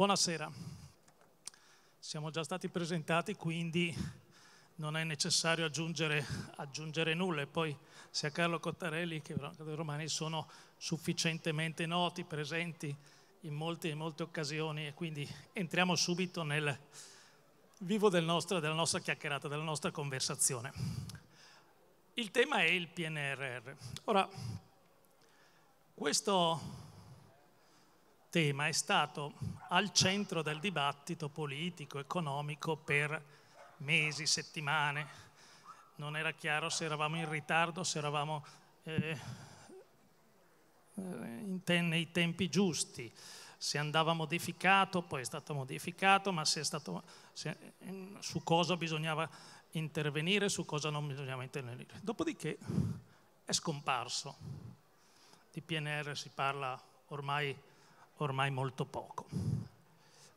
Buonasera. Siamo già stati presentati, quindi non è necessario aggiungere, aggiungere nulla. E poi sia Carlo Cottarelli che Veronica Romani sono sufficientemente noti, presenti in molte, in molte occasioni e quindi entriamo subito nel vivo del nostro, della nostra chiacchierata, della nostra conversazione. Il tema è il PNRR. Ora, questo tema è stato al centro del dibattito politico, economico per mesi, settimane. Non era chiaro se eravamo in ritardo, se eravamo eh, eh te nei tempi giusti, se andava modificato, poi è stato modificato, ma se è stato, se, su cosa bisognava intervenire, su cosa non bisognava intervenire. Dopodiché è scomparso. Di PNR si parla ormai ormai molto poco.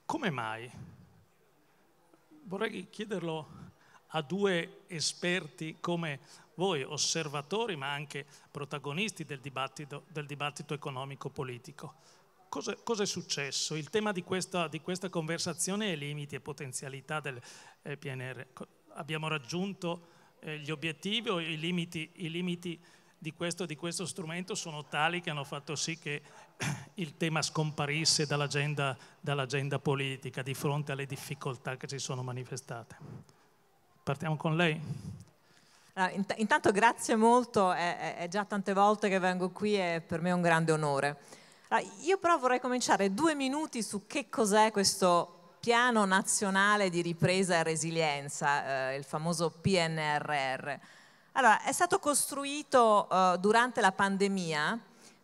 Come mai? Vorrei chiederlo a due esperti come voi, osservatori ma anche protagonisti del dibattito, del dibattito economico-politico. Cosa, cosa, è successo? Il tema di questa, di questa conversazione è limiti e potenzialità del eh, PNR. Abbiamo raggiunto eh, gli obiettivi o i limiti, i limiti di, questo, di questo strumento sono tali che hanno fatto sì che il tema scomparisse dall'agenda, dall'agenda politica di fronte alle difficoltà che si sono manifestate. Partiamo con lei. Allora, ah, int- intanto grazie molto, è, è, già tante volte che vengo qui e per me è un grande onore. Allora, ah, io però vorrei cominciare due minuti su che cos'è questo piano nazionale di ripresa e resilienza, eh, il famoso PNRR. Allora, è stato costruito eh, durante la pandemia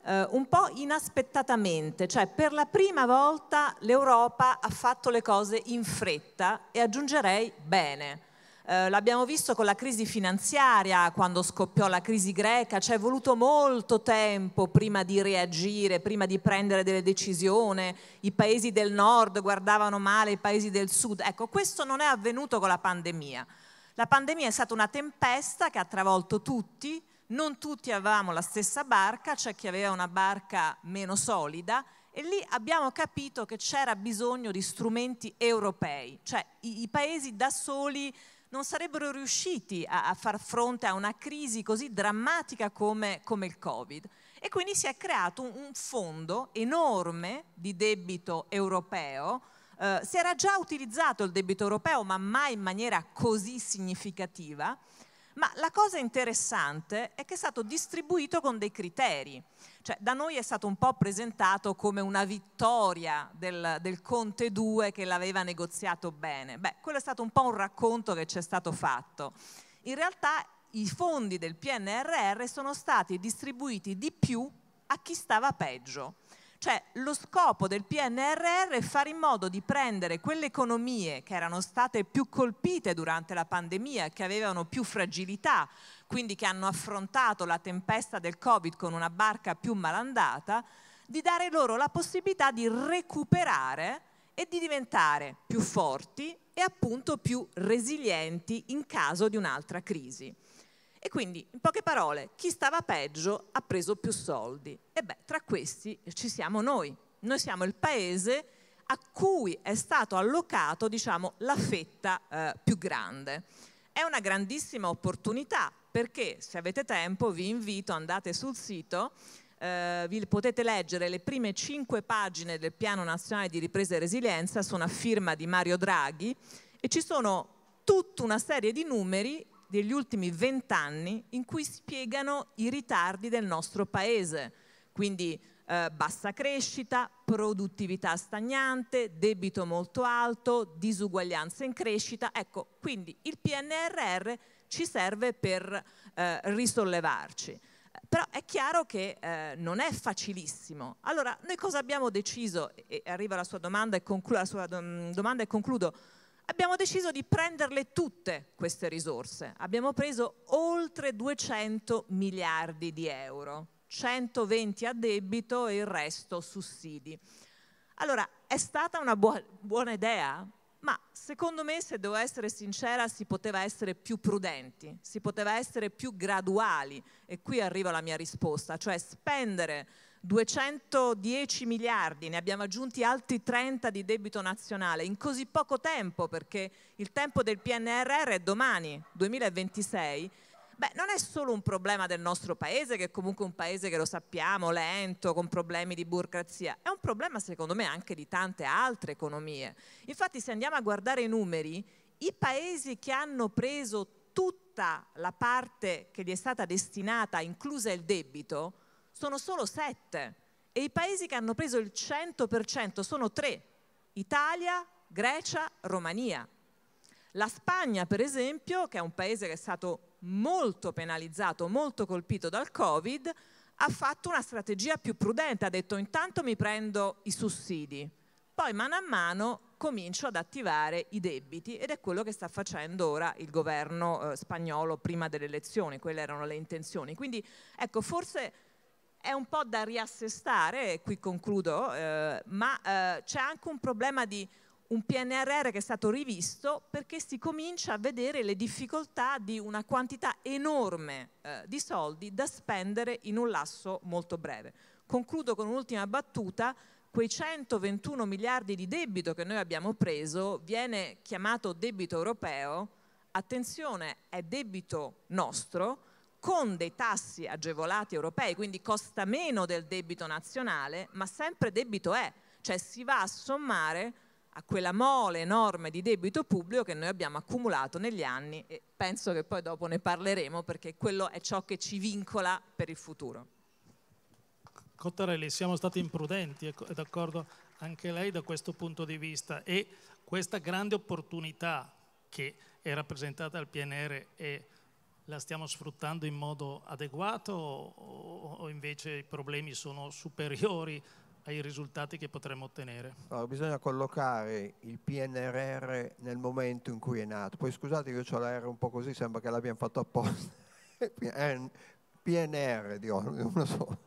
eh, un po' inaspettatamente, cioè per la prima volta l'Europa ha fatto le cose in fretta e aggiungerei bene. Eh, l'abbiamo visto con la crisi finanziaria, quando scoppiò la crisi greca, ci è voluto molto tempo prima di reagire, prima di prendere delle decisioni, i paesi del nord guardavano male i paesi del sud. Ecco, questo non è avvenuto con la pandemia. La pandemia è stata una tempesta che ha travolto tutti, non tutti avevamo la stessa barca, c'è cioè chi aveva una barca meno solida e lì abbiamo capito che c'era bisogno di strumenti europei, cioè i, i paesi da soli non sarebbero riusciti a, a, far fronte a una crisi così drammatica come, come il Covid. E quindi si è creato un, un fondo enorme di debito europeo. Eh, si era già utilizzato il debito europeo, ma mai in maniera così significativa ma la cosa interessante è che è stato distribuito con dei criteri. Cioè, da noi è stato un po' presentato come una vittoria del, del Conte 2 che l'aveva negoziato bene. Beh, quello è stato un po' un racconto che ci è stato fatto. In realtà i fondi del PNRR sono stati distribuiti di più a chi stava peggio. Cioè lo scopo del PNRR è fare in modo di prendere quelle economie che erano state più colpite durante la pandemia, che avevano più fragilità, quindi che hanno affrontato la tempesta del Covid con una barca più malandata, di dare loro la possibilità di recuperare e di diventare più forti e appunto più resilienti in caso di un'altra crisi. E quindi, in poche parole, chi stava peggio ha preso più soldi. E beh, tra questi ci siamo noi. Noi siamo il paese a cui è stato allocato, diciamo, la fetta eh, più grande. È una grandissima opportunità perché, se avete tempo, vi invito, andate sul sito, eh, vi potete leggere le prime cinque pagine del Piano Nazionale di Ripresa e Resilienza, sono a firma di Mario Draghi, e ci sono tutta una serie di numeri degli ultimi vent'anni in cui spiegano i ritardi del nostro Paese, quindi eh, bassa crescita, produttività stagnante, debito molto alto, disuguaglianza in crescita. Ecco, quindi il PNRR ci serve per eh, risollevarci. Però è chiaro che eh, non è facilissimo. Allora, noi cosa abbiamo deciso? E arriva la sua domanda e, conclu- la sua dom- domanda e concludo abbiamo deciso di prenderle tutte queste risorse. Abbiamo preso oltre 200 miliardi di euro, 120 a debito e il resto sussidi. Allora, è stata una buona, buona idea? Ma secondo me, se devo essere sincera, si poteva essere più prudenti, si poteva essere più graduali. E qui arriva la mia risposta, cioè spendere 210 miliardi, ne abbiamo aggiunti altri 30 di debito nazionale in così poco tempo, perché il tempo del PNRR è domani, 2026. Beh, non è solo un problema del nostro paese, che è comunque un paese che lo sappiamo, lento, con problemi di burocrazia, è un problema secondo me anche di tante altre economie. Infatti se andiamo a guardare i numeri, i paesi che hanno preso tutta la parte che gli è stata destinata, inclusa il debito, sono solo sette e i paesi che hanno preso il 100% sono tre, Italia, Grecia, Romania. La Spagna, per esempio, che è un paese che è stato molto penalizzato, molto colpito dal Covid, ha fatto una strategia più prudente, ha detto intanto mi prendo i sussidi, poi mano a mano comincio ad attivare i debiti ed è quello che sta facendo ora il governo eh, spagnolo prima delle elezioni, quelle erano le intenzioni. Quindi ecco, forse è un po' da riassestare, e qui concludo, eh, ma eh, c'è anche un problema di un PNRR che è stato rivisto perché si comincia a vedere le difficoltà di una quantità enorme eh, di soldi da spendere in un lasso molto breve. Concludo con un'ultima battuta, quei 121 miliardi di debito che noi abbiamo preso viene chiamato debito europeo, attenzione è debito nostro, con dei tassi agevolati europei, quindi costa meno del debito nazionale, ma sempre debito è, cioè si va a sommare a quella mole enorme di debito pubblico che noi abbiamo accumulato negli anni e penso che poi dopo ne parleremo perché quello è ciò che ci vincola per il futuro. Cottarelli, siamo stati imprudenti, ecco, è d'accordo anche lei da questo punto di vista e questa grande opportunità che è rappresentata dal PNR e la stiamo sfruttando in modo adeguato o invece i problemi sono superiori ai risultati che potremmo ottenere? Allora, bisogna collocare il PNRR nel momento in cui è nato. Poi scusate, io ho la R un po' così, sembra che l'abbiamo fatto apposta. PNR, Dio, non so.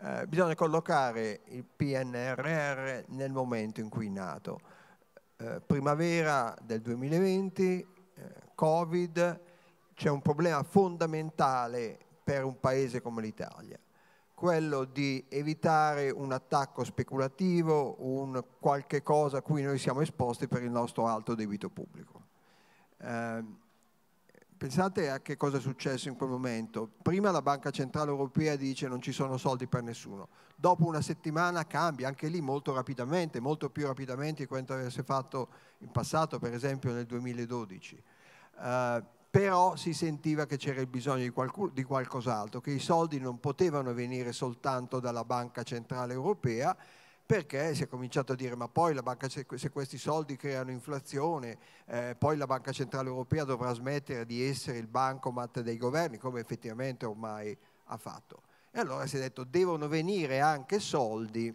Eh, bisogna collocare il PNRR nel momento in cui è nato. Eh, primavera del 2020, eh, Covid, c'è un problema fondamentale per un paese come l'Italia, quello di evitare un attacco speculativo, un qualche cosa a cui noi siamo esposti per il nostro alto debito pubblico. Eh, pensate a che cosa è successo in quel momento. Prima la Banca Centrale Europea dice non ci sono soldi per nessuno, dopo una settimana cambia, anche lì molto rapidamente, molto più rapidamente di quanto avesse fatto in passato, per esempio nel 2012. Eh, però si sentiva che c'era il bisogno di, qualcuno, di qualcos'altro, che i soldi non potevano venire soltanto dalla Banca Centrale Europea, perché si è cominciato a dire ma poi banca, se questi soldi creano inflazione, eh, poi la Banca Centrale Europea dovrà smettere di essere il bancomat dei governi, come effettivamente ormai ha fatto. E allora si è detto devono venire anche soldi,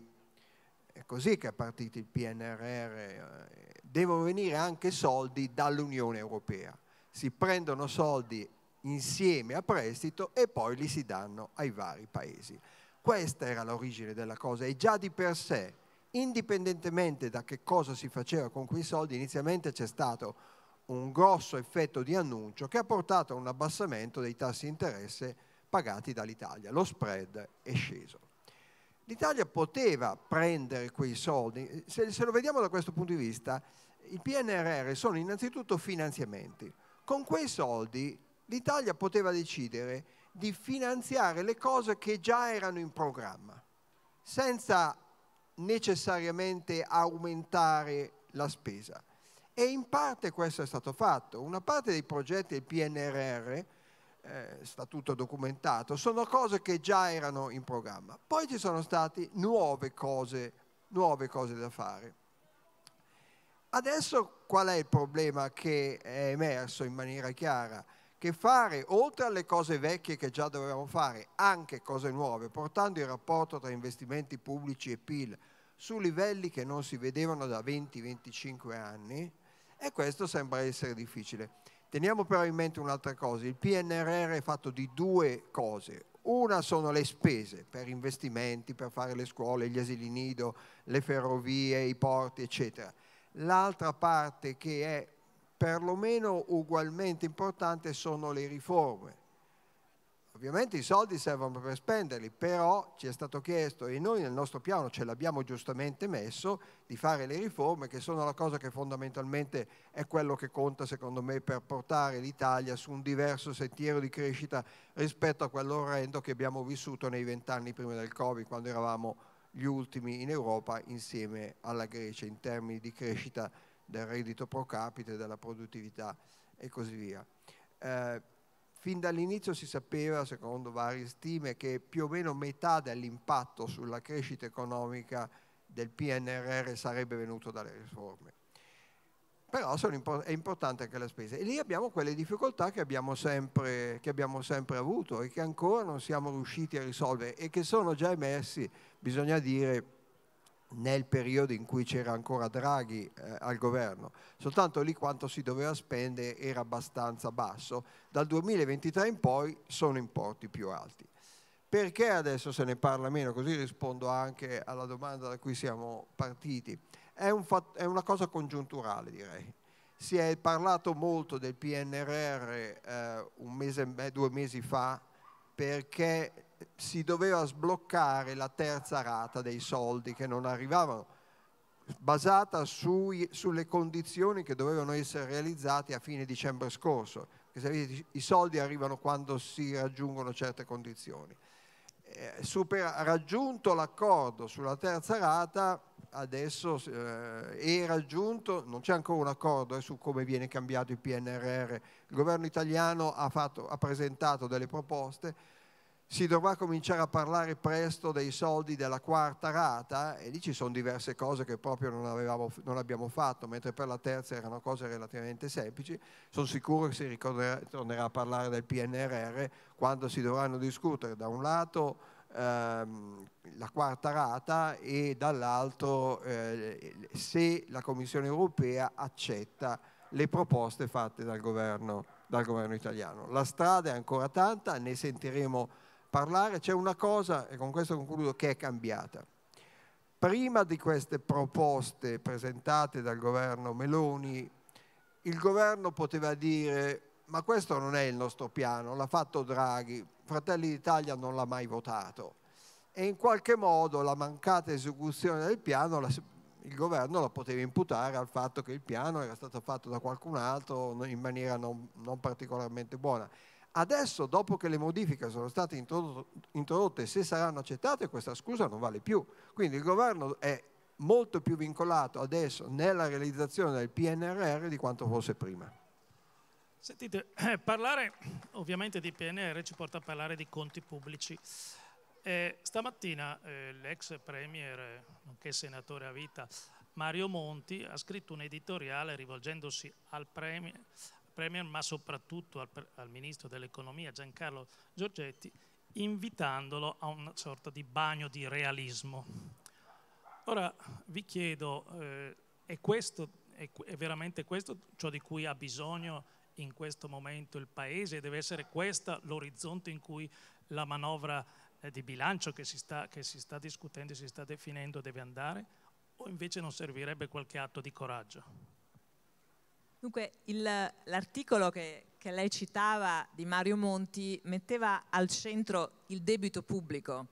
è così che è partito il PNRR, eh, devono venire anche soldi dall'Unione Europea si prendono soldi insieme a prestito e poi li si danno ai vari paesi. Questa era l'origine della cosa e già di per sé, indipendentemente da che cosa si faceva con quei soldi, inizialmente c'è stato un grosso effetto di annuncio che ha portato a un abbassamento dei tassi di interesse pagati dall'Italia. Lo spread è sceso. L'Italia poteva prendere quei soldi, se, se lo vediamo da questo punto di vista, i PNRR sono innanzitutto finanziamenti. Con quei soldi l'Italia poteva decidere di finanziare le cose che già erano in programma, senza necessariamente aumentare la spesa. E in parte questo è stato fatto. Una parte dei progetti del PNRR, eh, sta tutto documentato, sono cose che già erano in programma. Poi ci sono state nuove cose, nuove cose da fare. Adesso qual è il problema che è emerso in maniera chiara? Che fare, oltre alle cose vecchie che già dovevamo fare, anche cose nuove, portando il rapporto tra investimenti pubblici e PIL su livelli che non si vedevano da 20-25 anni, e questo sembra essere difficile. Teniamo però in mente un'altra cosa, il PNRR è fatto di due cose. Una sono le spese per investimenti, per fare le scuole, gli asili nido, le ferrovie, i porti, eccetera L'altra parte che è perlomeno ugualmente importante sono le riforme. Ovviamente i soldi servono per spenderli, però ci è stato chiesto, e noi nel nostro piano ce l'abbiamo giustamente messo, di fare le riforme che sono la cosa che fondamentalmente è quello che conta secondo me per portare l'Italia su un diverso sentiero di crescita rispetto a quello orrendo che abbiamo vissuto nei vent'anni prima del Covid, quando eravamo gli ultimi in Europa insieme alla Grecia in termini di crescita del reddito pro capite, della produttività e così via. Eh, fin dall'inizio si sapeva, secondo varie stime, che più o meno metà dell'impatto sulla crescita economica del PNRR sarebbe venuto dalle riforme però impo- è importante anche la spesa. E lì abbiamo quelle difficoltà che abbiamo, sempre, che abbiamo, sempre, avuto e che ancora non siamo riusciti a risolvere e che sono già emersi, bisogna dire, nel periodo in cui c'era ancora Draghi eh, al governo. Soltanto lì quanto si doveva spendere era abbastanza basso. Dal 2023 in poi sono importi più alti. Perché adesso se ne parla meno? Così rispondo anche alla domanda da cui siamo partiti è, un fat- è una cosa congiunturale direi. Si è parlato molto del PNRR eh, mese, beh, due mesi fa perché si doveva sbloccare la terza rata dei soldi che non arrivavano, basata sui, sulle condizioni che dovevano essere realizzate a fine dicembre scorso, sapete, i soldi arrivano quando si raggiungono certe condizioni. Eh, super, raggiunto l'accordo sulla terza rata, adesso eh, è raggiunto, non c'è ancora un accordo eh, su come viene cambiato il PNRR, il governo italiano ha, fatto, ha presentato delle proposte, si dovrà cominciare a parlare presto dei soldi della quarta rata e lì ci sono diverse cose che proprio non, avevamo, non abbiamo fatto, mentre per la terza erano cose relativamente semplici. Sono sicuro che si tornerà a parlare del PNRR quando si dovranno discutere da un lato ehm, la quarta rata e dall'altro eh, se la Commissione europea accetta le proposte fatte dal governo, dal governo italiano. La strada è ancora tanta, ne sentiremo parlare. C'è una cosa, e con questo concludo, che è cambiata prima di queste proposte presentate dal governo Meloni, il governo poteva dire ma questo non è il nostro piano, l'ha fatto Draghi, Fratelli d'Italia non l'ha mai votato e in qualche modo la mancata esecuzione del piano la, il governo la poteva imputare al fatto che il piano era stato fatto da qualcun altro in maniera non, non particolarmente buona. Adesso, dopo che le modifiche sono state introdotte, se saranno accettate, questa scusa non vale più. Quindi il governo è molto più vincolato adesso nella realizzazione del PNRR di quanto fosse prima. Sentite, eh, parlare ovviamente di PNR ci porta a parlare di conti pubblici. Eh, stamattina eh, l'ex premier, nonché senatore a vita, Mario Monti ha scritto un editoriale rivolgendosi al premier, premier ma soprattutto al, al ministro dell'economia Giancarlo Giorgetti, invitandolo a una sorta di bagno di realismo. Ora vi chiedo, eh, è, questo, è, è veramente questo ciò di cui ha bisogno in questo momento il Paese, deve essere questo l'orizzonte in cui la manovra eh, di bilancio che si, sta, che si sta discutendo e si sta definendo deve andare, o invece non servirebbe qualche atto di coraggio? Dunque, l'articolo che, che, lei citava di Mario Monti metteva al centro il debito pubblico.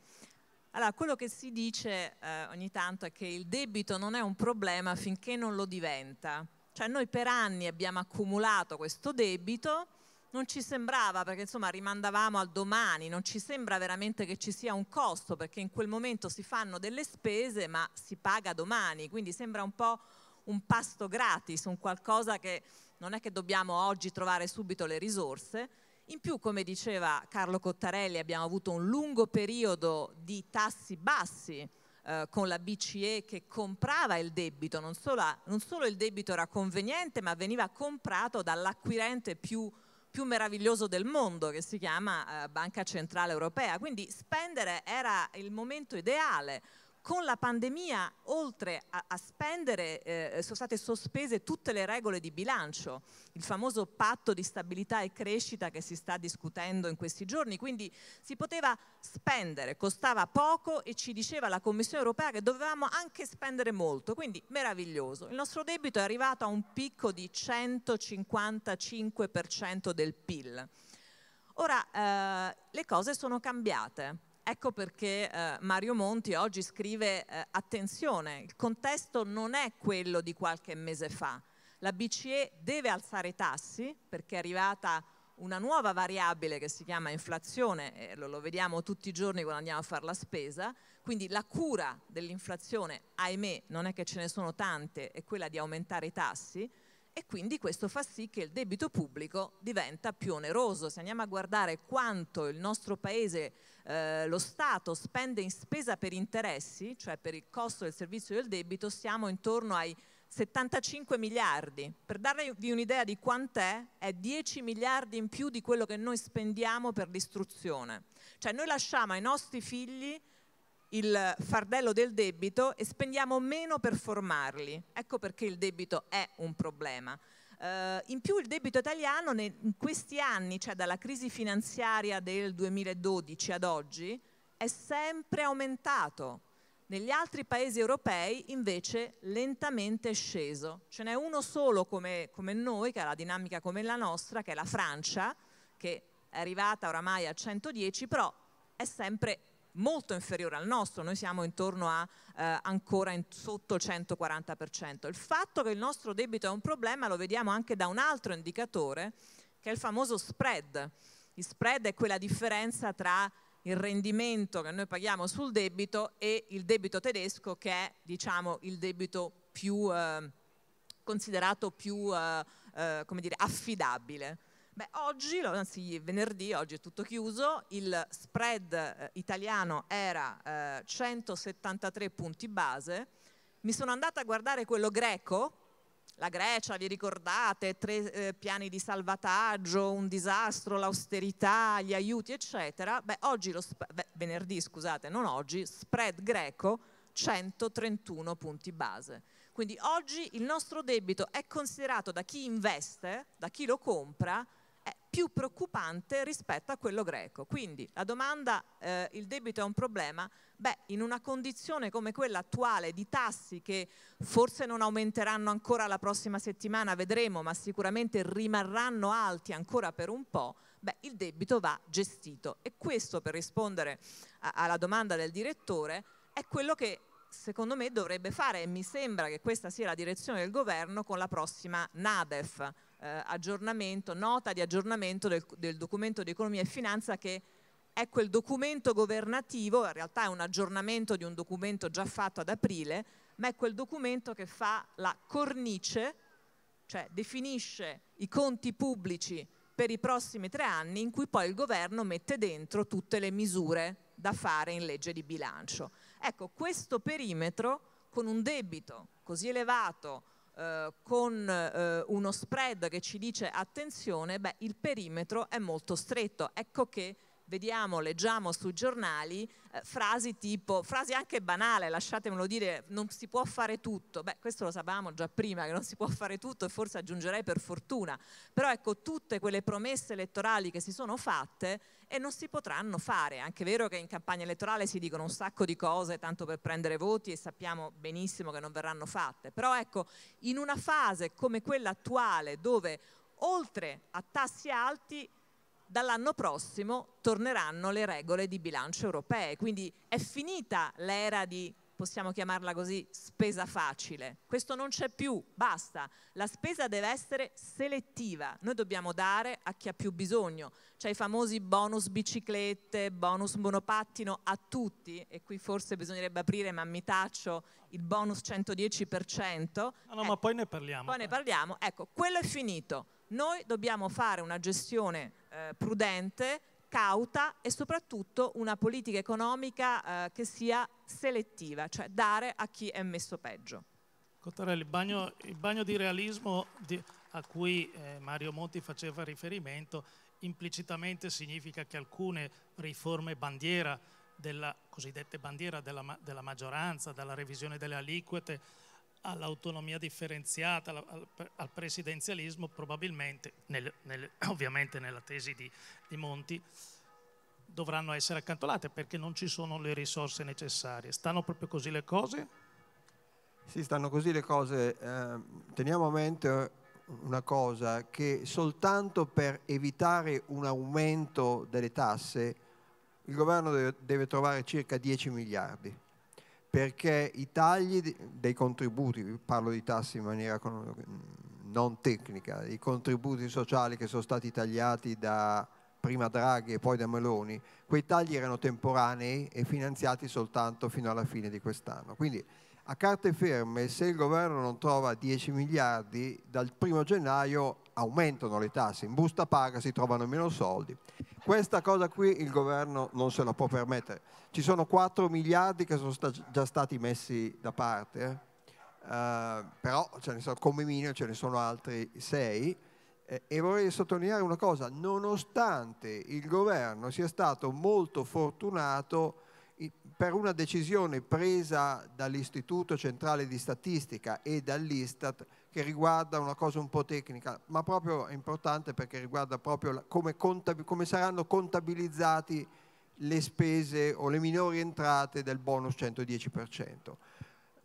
Allora, quello che si dice eh, ogni tanto è che il debito non è un problema finché non lo diventa. Cioè noi per anni abbiamo accumulato questo debito, non ci sembrava, perché insomma rimandavamo al domani, non ci sembra veramente che ci sia un costo, perché in quel momento si fanno delle spese ma si paga domani, quindi sembra un po' un pasto gratis, un qualcosa che non è che dobbiamo oggi trovare subito le risorse. In più, come diceva Carlo Cottarelli, abbiamo avuto un lungo periodo di tassi bassi, eh, con la BCE che comprava il debito, non solo, non solo, il debito era conveniente ma veniva comprato dall'acquirente più, più meraviglioso del mondo che si chiama eh, Banca Centrale Europea, quindi spendere era il momento ideale con la pandemia, oltre a, a spendere, eh, sono state sospese tutte le regole di bilancio, il famoso patto di stabilità e crescita che si sta discutendo in questi giorni, quindi si poteva spendere, costava poco e ci diceva la Commissione europea che dovevamo anche spendere molto, quindi meraviglioso. Il nostro debito è arrivato a un picco di 155% del PIL. Ora, eh, le cose sono cambiate Ecco perché eh, Mario Monti oggi scrive eh, attenzione, il contesto non è quello di qualche mese fa. La BCE deve alzare i tassi perché è arrivata una nuova variabile che si chiama inflazione, e lo, lo vediamo tutti i giorni quando andiamo a fare la spesa, quindi la cura dell'inflazione, ahimè, non è che ce ne sono tante, è quella di aumentare i tassi, e quindi questo fa sì che il debito pubblico diventa più oneroso. Se andiamo a guardare quanto il nostro Paese, eh, lo Stato, spende in spesa per interessi, cioè per il costo del servizio del debito, siamo intorno ai 75 miliardi. Per darvi un'idea di quant'è, è 10 miliardi in più di quello che noi spendiamo per l'istruzione. Cioè noi lasciamo ai nostri figli il fardello del debito e spendiamo meno per formarli. Ecco perché il debito è un problema. Uh, in più il debito italiano nei, in questi anni, cioè dalla crisi finanziaria del 2012 ad oggi, è sempre aumentato. Negli altri paesi europei invece lentamente è sceso. Ce n'è uno solo come, come noi, che ha la dinamica come la nostra, che è la Francia, che è arrivata oramai a 110, però è sempre molto inferiore al nostro, noi siamo intorno a eh, ancora in, sotto il 140%. Il fatto che il nostro debito è un problema lo vediamo anche da un altro indicatore, che è il famoso spread. Il spread è quella differenza tra il rendimento che noi paghiamo sul debito e il debito tedesco che è diciamo, il debito più eh, considerato più eh, eh dire, affidabile. Beh, oggi, anzi venerdì, oggi è tutto chiuso, il spread eh, italiano era eh, 173 punti base, mi sono andata a guardare quello greco, la Grecia, vi ricordate, tre eh, piani di salvataggio, un disastro, l'austerità, gli aiuti, eccetera. Beh, oggi lo beh, venerdì, scusate, non oggi, spread greco 131 punti base. Quindi oggi il nostro debito è considerato da chi investe, da chi lo compra, più preoccupante rispetto a quello greco. Quindi la domanda eh, il debito è un problema? Beh, in una condizione come quella attuale di tassi che forse non aumenteranno ancora la prossima settimana, vedremo, ma sicuramente rimarranno alti ancora per un po', beh, il debito va gestito. E questo per rispondere a, alla domanda del direttore è quello che secondo me dovrebbe fare e mi sembra che questa sia la direzione del governo con la prossima Nadef eh, aggiornamento, nota di aggiornamento del, del documento di economia e finanza che è quel documento governativo, in realtà è un aggiornamento di un documento già fatto ad aprile, ma è quel documento che fa la cornice, cioè definisce i conti pubblici per i prossimi tre anni in cui poi il governo mette dentro tutte le misure da fare in legge di bilancio. Ecco, questo perimetro con un debito così elevato, eh, con eh, uno spread che ci dice attenzione, beh, il perimetro è molto stretto. Ecco che vediamo, leggiamo sui giornali eh, frasi tipo, frasi anche banale, lasciatemelo dire, non si può fare tutto. Beh, questo lo sapevamo già prima che non si può fare tutto e forse aggiungerei per fortuna. Però ecco, tutte quelle promesse elettorali che si sono fatte e non si potranno fare. Anche vero che in campagna elettorale si dicono un sacco di cose tanto per prendere voti e sappiamo benissimo che non verranno fatte, però ecco, in una fase come quella attuale dove oltre a tassi alti dall'anno prossimo torneranno le regole di bilancio europee, quindi è finita l'era di possiamo chiamarla così, spesa facile. Questo non c'è più, basta. La spesa deve essere selettiva. Noi dobbiamo dare a chi ha più bisogno. C'è i famosi bonus biciclette, bonus monopattino a tutti e qui forse bisognerebbe aprire, ma mi taccio, il bonus 110%. Ah, no, no, eh, ma poi ne parliamo. Poi ne parliamo. Ecco, quello è finito. Noi dobbiamo fare una gestione eh, prudente cauta e soprattutto una politica economica eh, che sia selettiva, cioè dare a chi è messo peggio. Cottarelli, il bagno, il bagno di realismo di, a cui eh, Mario Monti faceva riferimento implicitamente significa che alcune riforme bandiera della cosiddetta bandiera della, della maggioranza, dalla revisione delle aliquote, all'autonomia differenziata, al, al presidenzialismo, probabilmente, nel, nel, ovviamente nella tesi di, di Monti, dovranno essere accantonate perché non ci sono le risorse necessarie. Stanno proprio così le cose? Sì, stanno così le cose. Eh, teniamo a mente una cosa, che soltanto per evitare un aumento delle tasse il governo deve, deve trovare circa 10 miliardi perché i tagli dei contributi, parlo di tassi in maniera non tecnica, i contributi sociali che sono stati tagliati da prima Draghi e poi da Meloni, quei tagli erano temporanei e finanziati soltanto fino alla fine di quest'anno. Quindi a carte ferme se il governo non trova 10 miliardi dal primo gennaio aumentano le tasse, in busta paga si trovano meno soldi. Questa cosa qui il governo non se la può permettere. Ci sono 4 miliardi che sono sta già stati messi da parte, eh? però sono, come minimo ce ne sono altri 6 e vorrei sottolineare una cosa, nonostante il governo sia stato molto fortunato per una decisione presa dall'Istituto Centrale di Statistica e dall'Istat che riguarda una cosa un po' tecnica, ma proprio importante perché riguarda proprio come, come saranno contabilizzati le spese o le minori entrate del bonus 110%.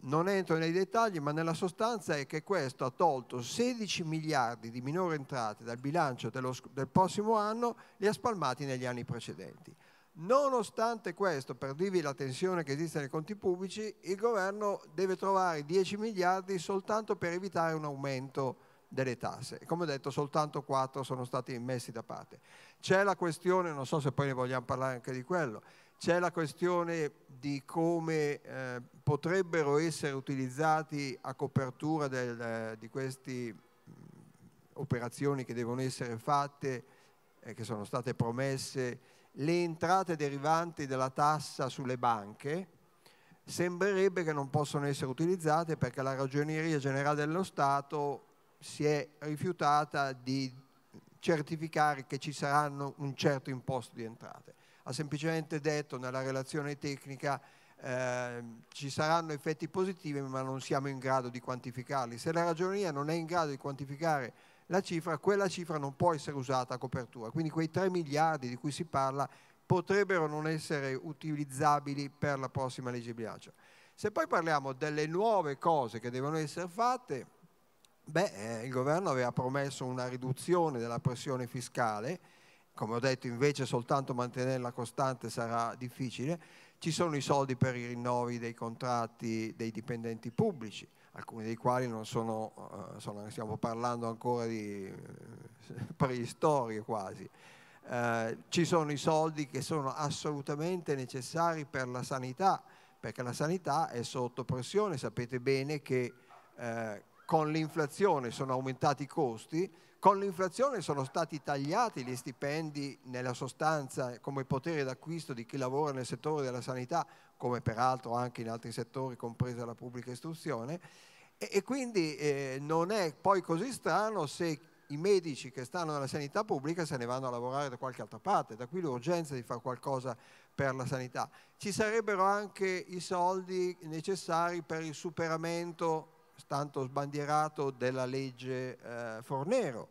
Non entro nei dettagli, ma nella sostanza è che questo ha tolto 16 miliardi di minori entrate dal bilancio dello, del prossimo anno, li ha spalmati negli anni precedenti. Nonostante questo, per dirvi la tensione che esiste nei conti pubblici, il governo deve trovare 10 miliardi soltanto per evitare un aumento delle tasse. Come ho detto, soltanto 4 sono stati messi da parte. C'è la questione, non so se poi ne vogliamo parlare anche di quello, c'è la questione di come eh, potrebbero essere utilizzati a copertura del, eh, di queste mm, operazioni che devono essere fatte, eh, che sono state promesse le entrate derivanti dalla tassa sulle banche sembrerebbe che non possono essere utilizzate perché la ragioneria generale dello Stato si è rifiutata di certificare che ci saranno un certo imposto di entrate. Ha semplicemente detto nella relazione tecnica eh, ci saranno effetti positivi ma non siamo in grado di quantificarli. Se la ragioneria non è in grado di quantificare cifra, quella cifra non può essere usata a copertura. Quindi quei 3 miliardi di cui si parla potrebbero non essere utilizzabili per la prossima legge bilancio. Se poi parliamo delle nuove cose che devono essere fatte, beh, eh, il governo aveva promesso una riduzione della pressione fiscale, come ho detto invece soltanto mantenerla costante sarà difficile, ci sono i soldi per i rinnovi dei contratti dei dipendenti pubblici, alcuni dei quali non sono, uh, eh, sono stiamo parlando ancora di eh, preistorie quasi. Uh, ci sono i soldi che sono assolutamente necessari per la sanità, perché la sanità è sotto pressione, sapete bene che con l'inflazione sono aumentati i costi, con l'inflazione sono stati tagliati gli stipendi nella sostanza come potere d'acquisto di chi lavora nel settore della sanità, come peraltro anche in altri settori, compresa la pubblica istruzione, e, e quindi eh, non è poi così strano se i medici che stanno nella sanità pubblica se ne vanno a lavorare da qualche altra parte, da qui l'urgenza di fare qualcosa per la sanità. Ci sarebbero anche i soldi necessari per il superamento, tanto sbandierato, della legge eh, Fornero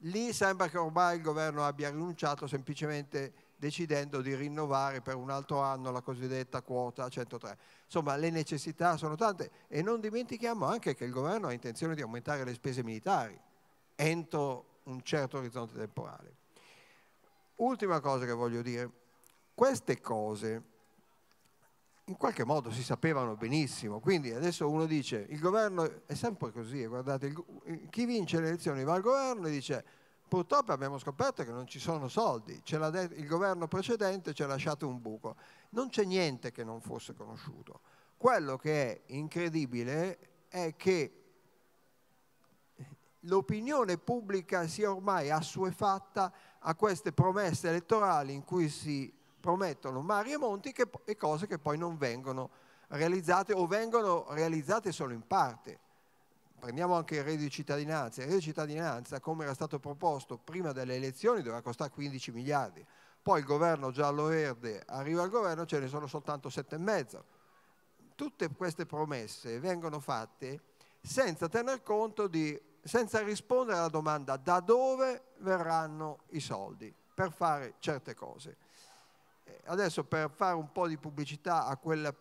Lì sembra che ormai il governo abbia rinunciato semplicemente decidendo di rinnovare per un altro anno la cosiddetta quota 103. Insomma, le necessità sono tante e non dimentichiamo anche che il governo ha intenzione di aumentare le spese militari entro un certo orizzonte temporale. Ultima cosa che voglio dire, queste cose in qualche modo si sapevano benissimo. Quindi adesso uno dice, il governo è sempre così, guardate, il, chi vince le elezioni va al governo e dice purtroppo abbiamo scoperto che non ci sono soldi, det- il governo precedente ci ha lasciato un buco. Non c'è niente che non fosse conosciuto. Quello che è incredibile è che l'opinione pubblica sia ormai assuefatta a queste promesse elettorali in cui si promettono mari e monti che, e cose che poi non vengono realizzate o vengono realizzate solo in parte. Prendiamo anche il reddito di cittadinanza. Il reddito di cittadinanza, come era stato proposto prima delle elezioni, doveva costare 15 miliardi. Poi il governo giallo-verde arriva al governo, ce ne sono soltanto 7,5. Tutte queste promesse vengono fatte senza tener conto di, senza rispondere alla domanda da dove verranno i soldi per fare certe cose adesso per fare un po' di pubblicità a quel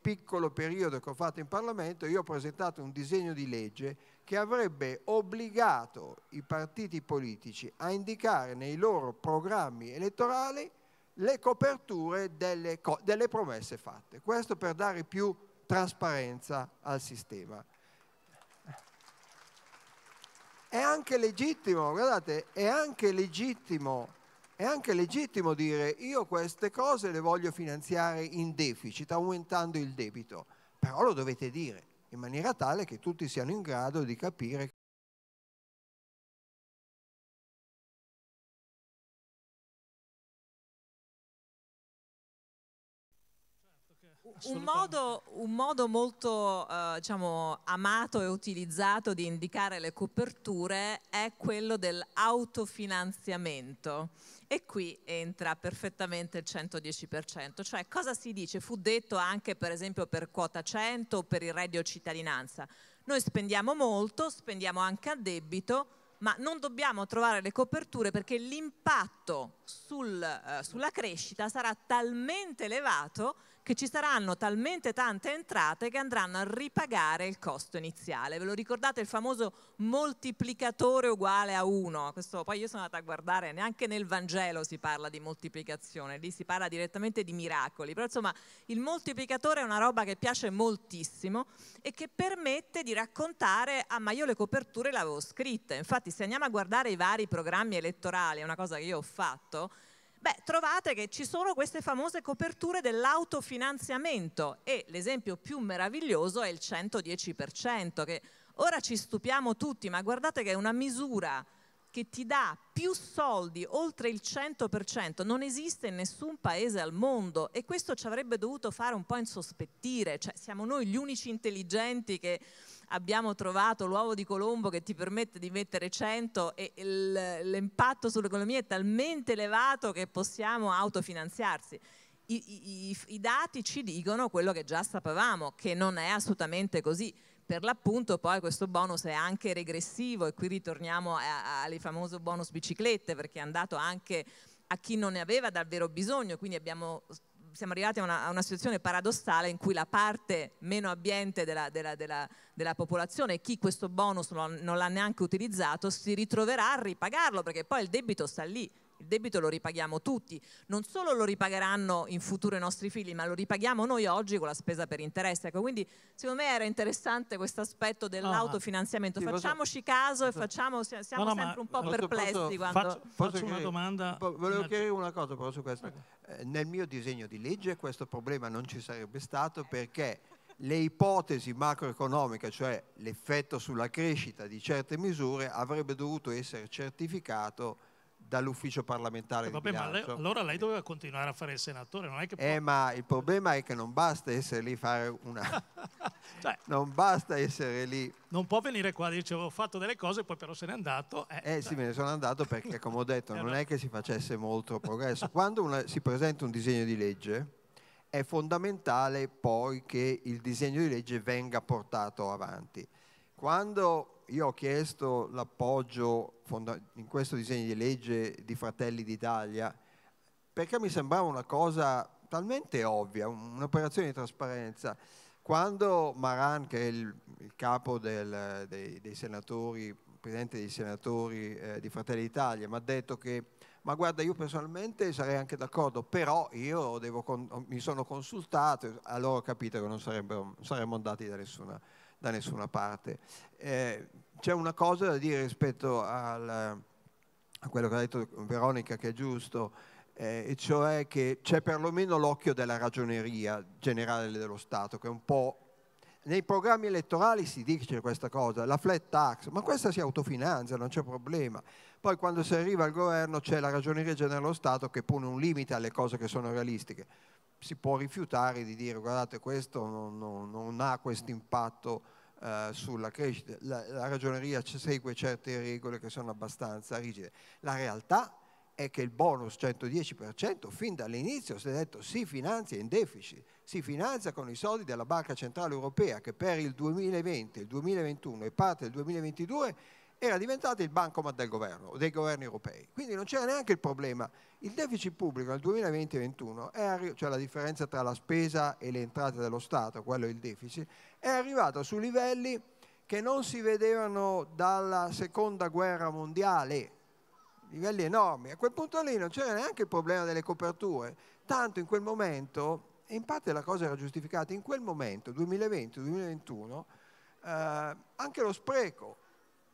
piccolo periodo che ho fatto in Parlamento, io ho presentato un disegno di legge che avrebbe obbligato i partiti politici a indicare nei loro programmi elettorali le coperture delle, co delle promesse fatte. Questo per dare più trasparenza al sistema. È anche legittimo, guardate, è anche legittimo è anche legittimo dire io queste cose le voglio finanziare in deficit, aumentando il debito, però lo dovete dire in maniera tale che tutti siano in grado di capire un modo, un modo, molto eh, diciamo, amato e utilizzato di indicare le coperture è quello dell'autofinanziamento e qui entra perfettamente il 110%, cioè cosa si dice? Fu detto anche per esempio per quota 100 o per il reddito cittadinanza, noi spendiamo molto, spendiamo anche a debito, ma non dobbiamo trovare le coperture perché l'impatto sul, eh, sulla crescita sarà talmente elevato che ci saranno talmente tante entrate che andranno a ripagare il costo iniziale. Ve lo ricordate il famoso moltiplicatore uguale a 1? Questo poi io sono andata a guardare, neanche nel Vangelo si parla di moltiplicazione, lì si parla direttamente di miracoli, però insomma il moltiplicatore è una roba che piace moltissimo e che permette di raccontare, ah ma io le coperture le avevo scritte, infatti se andiamo a guardare i vari programmi elettorali, è una cosa che io ho fatto, Beh, trovate che ci sono queste famose coperture dell'autofinanziamento e l'esempio più meraviglioso è il 110%, che ora ci stupiamo tutti, ma guardate che è una misura che ti dà più soldi oltre il 100%, non esiste in nessun paese al mondo e questo ci avrebbe dovuto fare un po' insospettire, cioè siamo noi gli unici intelligenti che abbiamo trovato l'uovo di Colombo che ti permette di mettere 100 e il, l'impatto sull'economia è talmente elevato che possiamo autofinanziarsi. I, i, I dati ci dicono quello che già sapevamo, che non è assolutamente così per l'appunto poi questo bonus è anche regressivo e qui ritorniamo al famoso bonus biciclette perché è andato anche a chi non ne aveva davvero bisogno, quindi abbiamo siamo arrivati a una, a una, situazione paradossale in cui la parte meno abbiente della, della, della, della popolazione, chi questo bonus non, non l'ha neanche utilizzato, si ritroverà a ripagarlo perché poi il debito sta lì il debito lo ripaghiamo tutti, non solo lo ripagheranno in futuro i nostri figli, ma lo ripaghiamo noi oggi con la spesa per interesse. Ecco, quindi secondo me era interessante questo aspetto dell'autofinanziamento. Facciamoci caso e facciamo, siamo no, no, sempre un po' perplessi. Posso, quando... faccio, faccio una domanda. Volevo chiedere una cosa però su questo. Eh, nel mio disegno di legge questo problema non ci sarebbe stato perché le ipotesi macroeconomiche, cioè l'effetto sulla crescita di certe misure, avrebbe dovuto essere certificato dall'ufficio parlamentare eh, Vabbè, ma lei, allora lei doveva continuare a fare il senatore, non è che... Eh, può... Eh, ma il problema è che non basta essere lì fare una... cioè, non basta essere lì... Non può venire qua e dire ho fatto delle cose poi però se n'è andato. Eh, eh sì, me ne sono andato perché, come ho detto, eh, non è che si facesse molto progresso. Quando una, si presenta un disegno di legge è fondamentale poi che il disegno di legge venga portato avanti. Quando io ho chiesto l'appoggio in questo disegno di legge di Fratelli d'Italia perché mi sembrava una cosa talmente ovvia, un'operazione di trasparenza. Quando Maran, che è il, il capo del, dei, dei, senatori, presidente dei senatori eh, di Fratelli d'Italia, mi ha detto che, ma guarda, io personalmente sarei anche d'accordo, però io devo, mi sono consultato, allora ho capito che non saremmo andati da nessuna da nessuna parte. Eh, c'è una cosa da dire rispetto al, a quello che ha detto Veronica, che è giusto, eh, e cioè che c'è perlomeno l'occhio della ragioneria generale dello Stato, che è un po' nei programmi elettorali si dice questa cosa, la flat tax, ma questa si autofinanzia, non c'è problema. Poi quando si arriva al governo c'è la ragioneria generale dello Stato che pone un limite alle cose che sono realistiche si può rifiutare di dire guardate questo non, non, non ha questo impatto eh, sulla crescita, la, la ragioneria segue certe regole che sono abbastanza rigide. La realtà è che il bonus 110% fin dall'inizio si è detto si finanzia in deficit, si finanzia con i soldi della Banca Centrale Europea che per il 2020, il 2021 e parte del 2022 era diventato il bancomat del governo, dei governi europei. Quindi non c'era neanche il problema. Il deficit pubblico nel 2020-21, cioè la differenza tra la spesa e le entrate dello Stato, quello è il deficit, è arrivato su livelli che non si vedevano dalla seconda guerra mondiale, livelli enormi. A quel punto lì non c'era neanche il problema delle coperture, tanto in quel momento, e in parte la cosa era giustificata, in quel momento, 2020-2021, eh, anche lo spreco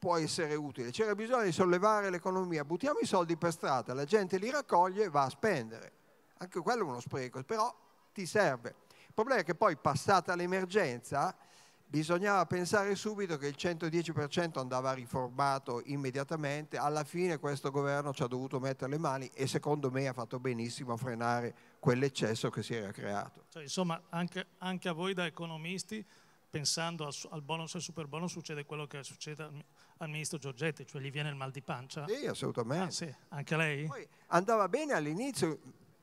può essere utile, c'era bisogno di sollevare l'economia, buttiamo i soldi per strada, la gente li raccoglie e va a spendere. Anche quello è uno spreco, però ti serve. Il problema è che poi passata l'emergenza bisognava pensare subito che il 110% andava riformato immediatamente, alla fine questo governo ci ha dovuto mettere le mani e secondo me ha fatto benissimo a frenare quell'eccesso che si era creato. Cioè, insomma, anche, anche a voi da economisti pensando al, al bonus e al super bonus succede quello che succede al ministro Giorgetti, cioè gli viene il mal di pancia. Sì, assolutamente. Ah, sì. Anche lei? Poi andava bene all'inizio,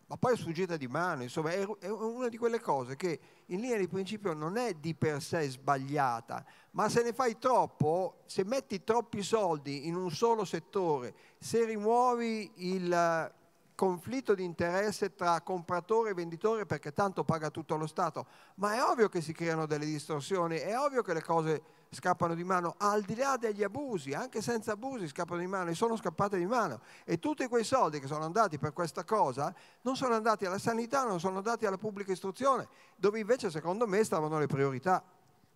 ma poi è sfuggita di mano, insomma è, una di quelle cose che in linea di principio non è di per sé sbagliata, ma se ne fai troppo, se metti troppi soldi in un solo settore, se rimuovi il eh, conflitto di interesse tra compratore e venditore perché tanto paga tutto lo Stato, ma è ovvio che si creano delle distorsioni, è ovvio che le cose scappano di mano, al di là degli abusi, anche senza abusi scappano di mano e sono scappate di mano. E tutti quei soldi che sono andati per questa cosa non sono andati alla sanità, non sono andati alla pubblica istruzione, dove invece secondo me stavano le priorità.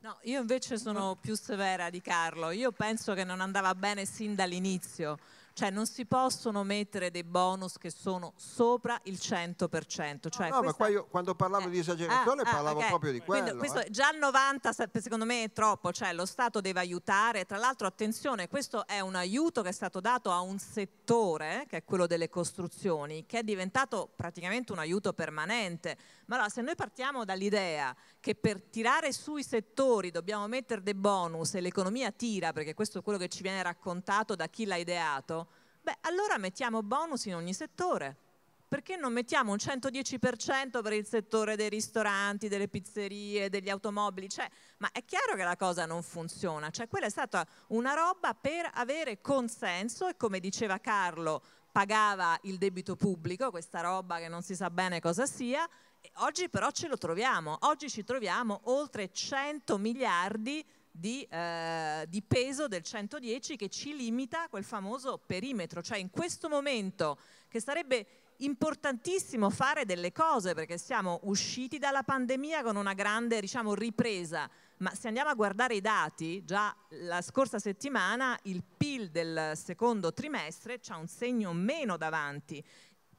No, io invece sono più severa di Carlo, io penso che non andava bene sin dall'inizio cioè non si possono mettere dei bonus che sono sopra il 100%. Cioè no, no questa... ma qua io quando parlavo eh. di esagerazione ah, ah parlavo okay. proprio di quello. Quindi, eh. Già il 90 secondo me è troppo, cioè lo Stato deve aiutare. Tra l'altro attenzione, questo è un aiuto che è stato dato a un settore, che è quello delle costruzioni, che è diventato praticamente un aiuto permanente ma allora se noi partiamo dall'idea che per tirare su i settori dobbiamo mettere dei bonus e l'economia tira, perché questo è quello che ci viene raccontato da chi l'ha ideato, beh allora mettiamo bonus in ogni settore. Perché non mettiamo un 110% per il settore dei ristoranti, delle pizzerie, degli automobili? Cioè, ma è chiaro che la cosa non funziona. Cioè, quella è stata una roba per avere consenso e come diceva Carlo, pagava il debito pubblico, questa roba che non si sa bene cosa sia, Oggi però ce lo troviamo, oggi ci troviamo oltre 100 miliardi di, eh, di, peso del 110 che ci limita quel famoso perimetro, cioè in questo momento che sarebbe importantissimo fare delle cose perché siamo usciti dalla pandemia con una grande diciamo, ripresa, ma se andiamo a guardare i dati, già la scorsa settimana il PIL del secondo trimestre c'ha un segno meno davanti,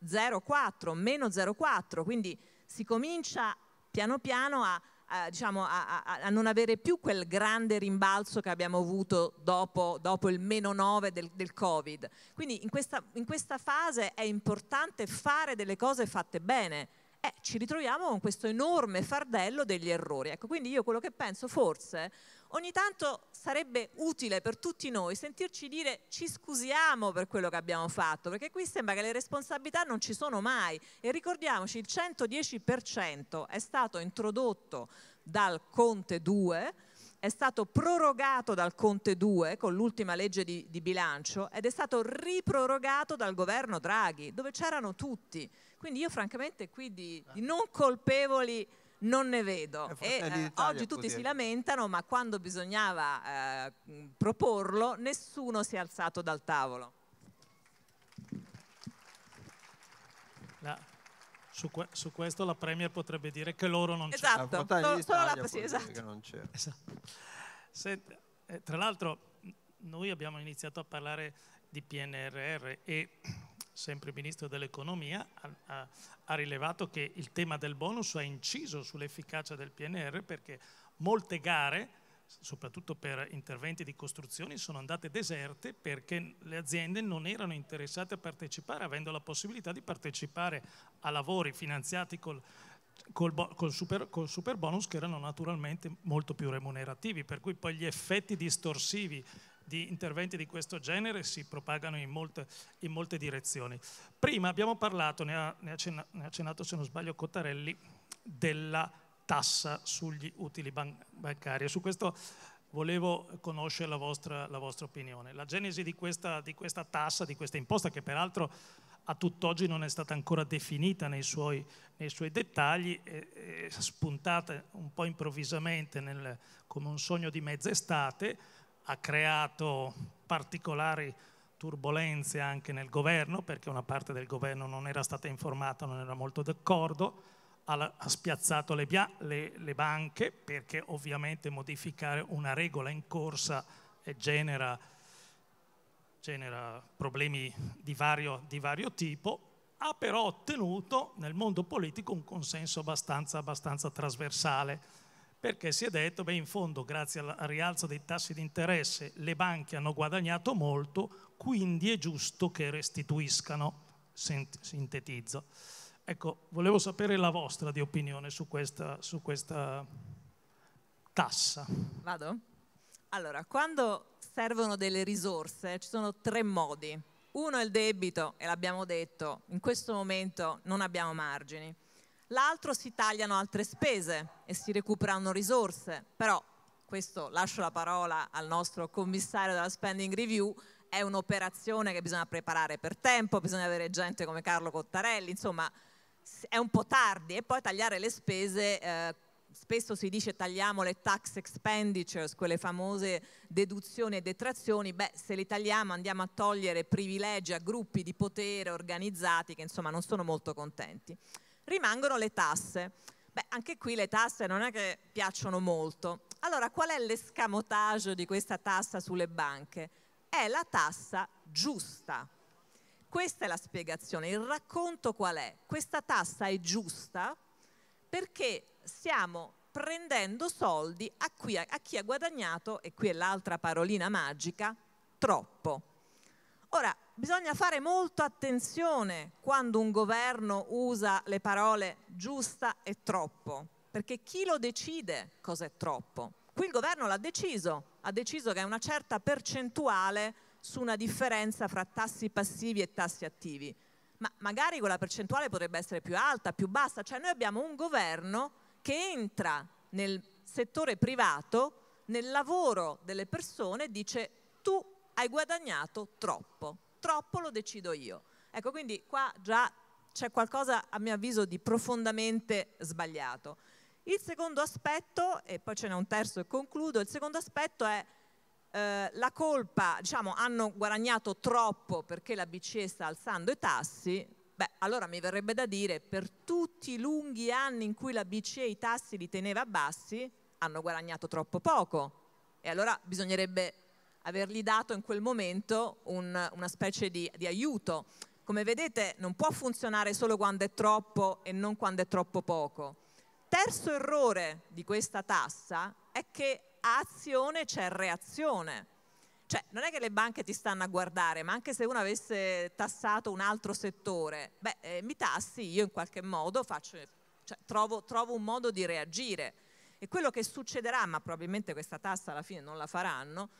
0,4, meno 0,4, quindi si comincia piano piano a, a, diciamo, a, a non avere più quel grande rimbalzo che abbiamo avuto dopo, dopo il meno 9 del, del Covid. Quindi in questa, in questa fase è importante fare delle cose fatte bene, eh, ci ritroviamo con questo enorme fardello degli errori. Ecco, quindi io quello che penso forse ogni tanto sarebbe utile per tutti noi sentirci dire ci scusiamo per quello che abbiamo fatto, perché qui sembra che le responsabilità non ci sono mai e ricordiamoci il 110% è stato introdotto dal Conte 2 è stato prorogato dal Conte 2 con l'ultima legge di, di, bilancio ed è stato riprorogato dal governo Draghi, dove c'erano tutti. Quindi io francamente qui di, di non colpevoli non ne vedo. E, eh, oggi tutti si lamentano, ma quando bisognava eh, proporlo nessuno si è alzato dal tavolo. La, su, que, su, questo la Premier potrebbe dire che loro non esatto. c'erano. La solo, la sì, esatto. non c'era. Esatto. Senta, eh, tra l'altro noi abbiamo iniziato a parlare di PNRR e sempre ministro dell'economia, ha, ha rilevato che il tema del bonus ha inciso sull'efficacia del PNR perché molte gare soprattutto per interventi di costruzioni, sono andate deserte perché le aziende non erano interessate a partecipare, avendo la possibilità di partecipare a lavori finanziati col, col, col, super, col super bonus che erano naturalmente molto più remunerativi, per cui poi gli effetti distorsivi di interventi di questo genere si propagano in molte, in molte direzioni. Prima abbiamo parlato, ne ha, ne ha accennato se non sbaglio Cottarelli, della tassa sugli utili ban- bancari su questo volevo conoscere la vostra, la vostra opinione. La genesi di questa, di questa tassa, di questa imposta che peraltro a tutt'oggi non è stata ancora definita nei suoi, nei suoi dettagli, è, è, spuntata un po' improvvisamente nel, come un sogno di mezz'estate ha creato particolari turbulenze anche nel governo, perché una parte del governo non era stata informata, non era molto d'accordo, ha, ha spiazzato le, le, le, banche, perché ovviamente modificare una regola in corsa eh, genera, genera problemi di vario, di vario tipo, ha però ottenuto nel mondo politico un consenso abbastanza, abbastanza trasversale perché si è detto, beh in fondo grazie al rialzo dei tassi di interesse le banche hanno guadagnato molto, quindi è giusto che restituiscano, sintetizzo. Ecco, volevo sapere la vostra di opinione su questa, su questa tassa. Vado? Allora, quando servono delle risorse ci sono tre modi. Uno è il debito, e l'abbiamo detto, in questo momento non abbiamo margini l'altro si tagliano altre spese e si recuperano risorse, però questo lascio la parola al nostro commissario della spending review, è un'operazione che bisogna preparare per tempo, bisogna avere gente come Carlo Cottarelli, insomma è un po' tardi e poi tagliare le spese, eh, spesso si dice tagliamo le tax expenditures, quelle famose deduzioni e detrazioni, beh se le tagliamo andiamo a togliere privilegi a gruppi di potere organizzati che insomma non sono molto contenti rimangono le tasse. Beh, anche qui le tasse non è che piacciono molto. Allora, qual è l'escamotage di questa tassa sulle banche? È la tassa giusta. Questa è la spiegazione. Il racconto qual è? Questa tassa è giusta perché stiamo prendendo soldi a, cui, a chi ha guadagnato, e qui è l'altra parolina magica, troppo. Ora, bisogna fare molto attenzione quando un governo usa le parole giusta e troppo, perché chi lo decide cosa è troppo? Qui il governo l'ha deciso, ha deciso che è una certa percentuale su una differenza fra tassi passivi e tassi attivi, ma magari quella percentuale potrebbe essere più alta, più bassa, cioè noi abbiamo un governo che entra nel settore privato, nel lavoro delle persone, e dice tu hai guadagnato troppo, troppo lo decido io. Ecco, quindi qua già c'è qualcosa a mio avviso di profondamente sbagliato. Il secondo aspetto, e poi ce n'è un terzo e concludo, il secondo aspetto è eh, la colpa, diciamo, hanno guadagnato troppo perché la BCE sta alzando i tassi, beh, allora mi verrebbe da dire per tutti i lunghi anni in cui la BCE i tassi li teneva bassi, hanno guadagnato troppo poco. E allora bisognerebbe avergli dato in quel momento un, una specie di, di aiuto. Come vedete non può funzionare solo quando è troppo e non quando è troppo poco. Terzo errore di questa tassa è che a azione c'è reazione. Cioè, non è che le banche ti stanno a guardare, ma anche se uno avesse tassato un altro settore, beh, eh, mi tassi, io in qualche modo faccio, cioè, trovo, trovo, un modo di reagire. E quello che succederà, ma probabilmente questa tassa alla fine non la faranno,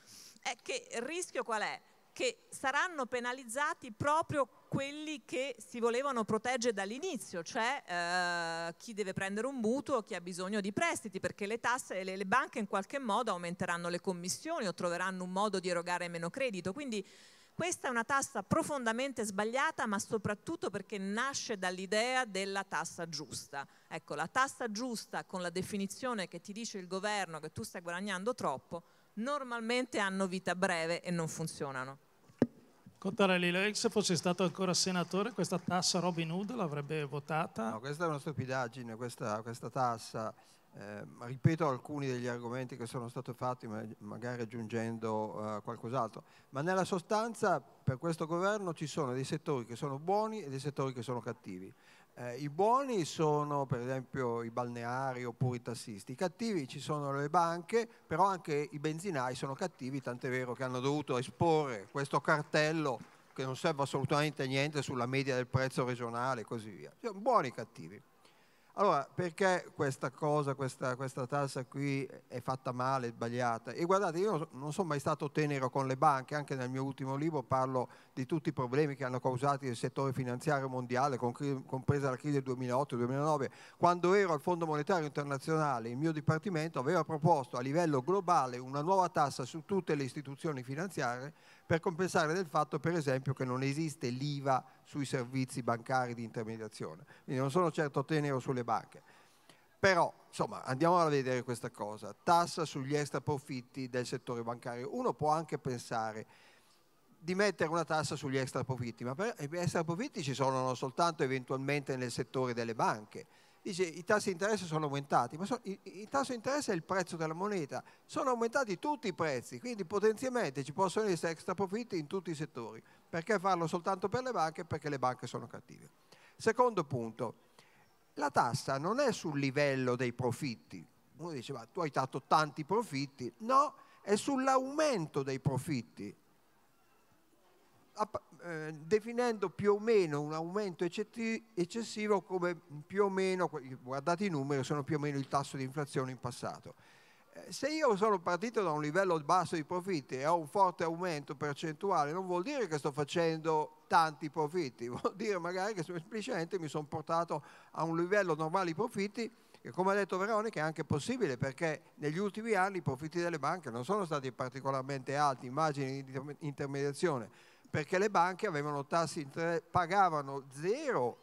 è che il rischio qual è? Che saranno penalizzati proprio quelli che si volevano proteggere dall'inizio, cioè eh, chi deve prendere un mutuo, chi ha bisogno di prestiti, perché le tasse e le, le, banche in qualche modo aumenteranno le commissioni o troveranno un modo di erogare meno credito. Quindi questa è una tassa profondamente sbagliata, ma soprattutto perché nasce dall'idea della tassa giusta. Ecco, la tassa giusta con la definizione che ti dice il governo che tu stai guadagnando troppo normalmente hanno vita breve e non funzionano. Contarelli, lei se fosse stato ancora senatore questa tassa Robin Hood l'avrebbe votata? No, questa è una stupidaggine, questa, questa tassa. Eh, ripeto alcuni degli argomenti che sono stati fatti, magari aggiungendo eh, qualcos'altro, ma nella sostanza per questo governo ci sono dei settori che sono buoni e dei settori che sono cattivi. Eh, I buoni sono per esempio i balneari oppure i tassisti, i cattivi ci sono le banche, però anche i benzinai sono cattivi, tant'è vero che hanno dovuto esporre questo cartello che non serve assolutamente a niente sulla media del prezzo regionale e così via. Cioè, buoni e cattivi. Allora, perché questa cosa, questa, questa, tassa qui è fatta male, sbagliata? E guardate, io non sono mai stato tenero con le banche, anche nel mio ultimo libro parlo di tutti i problemi che hanno causato il settore finanziario mondiale, compresa la crisi del 2008-2009. Quando ero al Fondo Monetario Internazionale, il mio dipartimento aveva proposto a livello globale una nuova tassa su tutte le istituzioni finanziarie per compensare del fatto, per esempio, che non esiste l'IVA sui servizi bancari di intermediazione, quindi non sono certo tenero sulle banche. Però, insomma, andiamo a vedere questa cosa, tassa sugli extra profitti del settore bancario. Uno può anche pensare di mettere una tassa sugli extra profitti, ma per, gli profitti ci sono non soltanto eventualmente nel settore delle banche, dice i tassi di interesse sono aumentati, ma so, il, il, tasso di interesse è il prezzo della moneta, sono aumentati tutti i prezzi, quindi potenzialmente ci possono essere extra profitti in tutti i settori. Perché farlo soltanto per le banche? Perché le banche sono cattive. Secondo punto, la tassa non è sul livello dei profitti. Uno dice, ma tu hai dato tanti profitti. No, è sull'aumento dei profitti eh, definendo più o meno un aumento eccessivo come più o meno, guardate i numeri, sono più o meno il tasso di inflazione in passato. Eh, se io sono partito da un livello basso di profitti e ho un forte aumento percentuale, non vuol dire che sto facendo tanti profitti, vuol dire magari che semplicemente mi sono portato a un livello normale di profitti che come ha detto Veronica è anche possibile perché negli ultimi anni i profitti delle banche non sono stati particolarmente alti immagini di intermediazione perché le banche avevano tassi, pagavano zero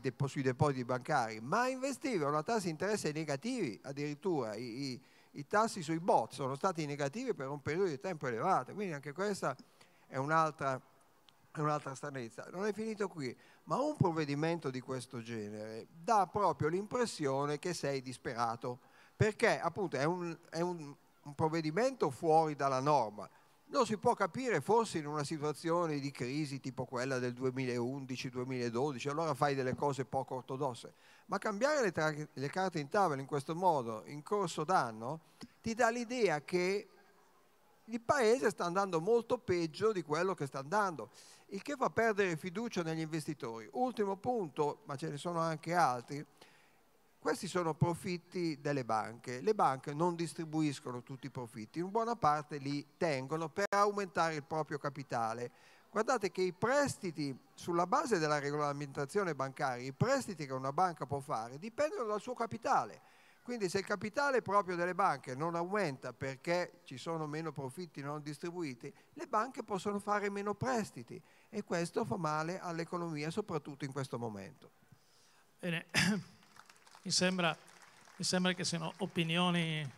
depo- sui depositi bancari, ma investivano a tassi di interesse negativi addirittura. I, i, I, tassi sui bot sono stati negativi per un periodo di tempo elevato, quindi anche questa è un'altra, è un'altra stranezza. Non è finito qui, ma un provvedimento di questo genere dà proprio l'impressione che sei disperato, perché appunto è un, è un, un provvedimento fuori dalla norma lo si può capire forse in una situazione di crisi tipo quella del 2011-2012, allora fai delle cose poco ortodosse, ma cambiare le, tra- le carte in tavola in questo modo, in corso d'anno, ti dà l'idea che il paese sta andando molto peggio di quello che sta andando, il che fa perdere fiducia negli investitori. Ultimo punto, ma ce ne sono anche altri, questi sono profitti delle banche. Le banche non distribuiscono tutti i profitti, in buona parte li tengono per aumentare il proprio capitale. Guardate che i prestiti, sulla base della regolamentazione bancaria, i prestiti che una banca può fare dipendono dal suo capitale. Quindi se il capitale proprio delle banche non aumenta perché ci sono meno profitti non distribuiti, le banche possono fare meno prestiti e questo fa male all'economia, soprattutto in questo momento. Bene. mi sembra, mi sembra che siano opinioni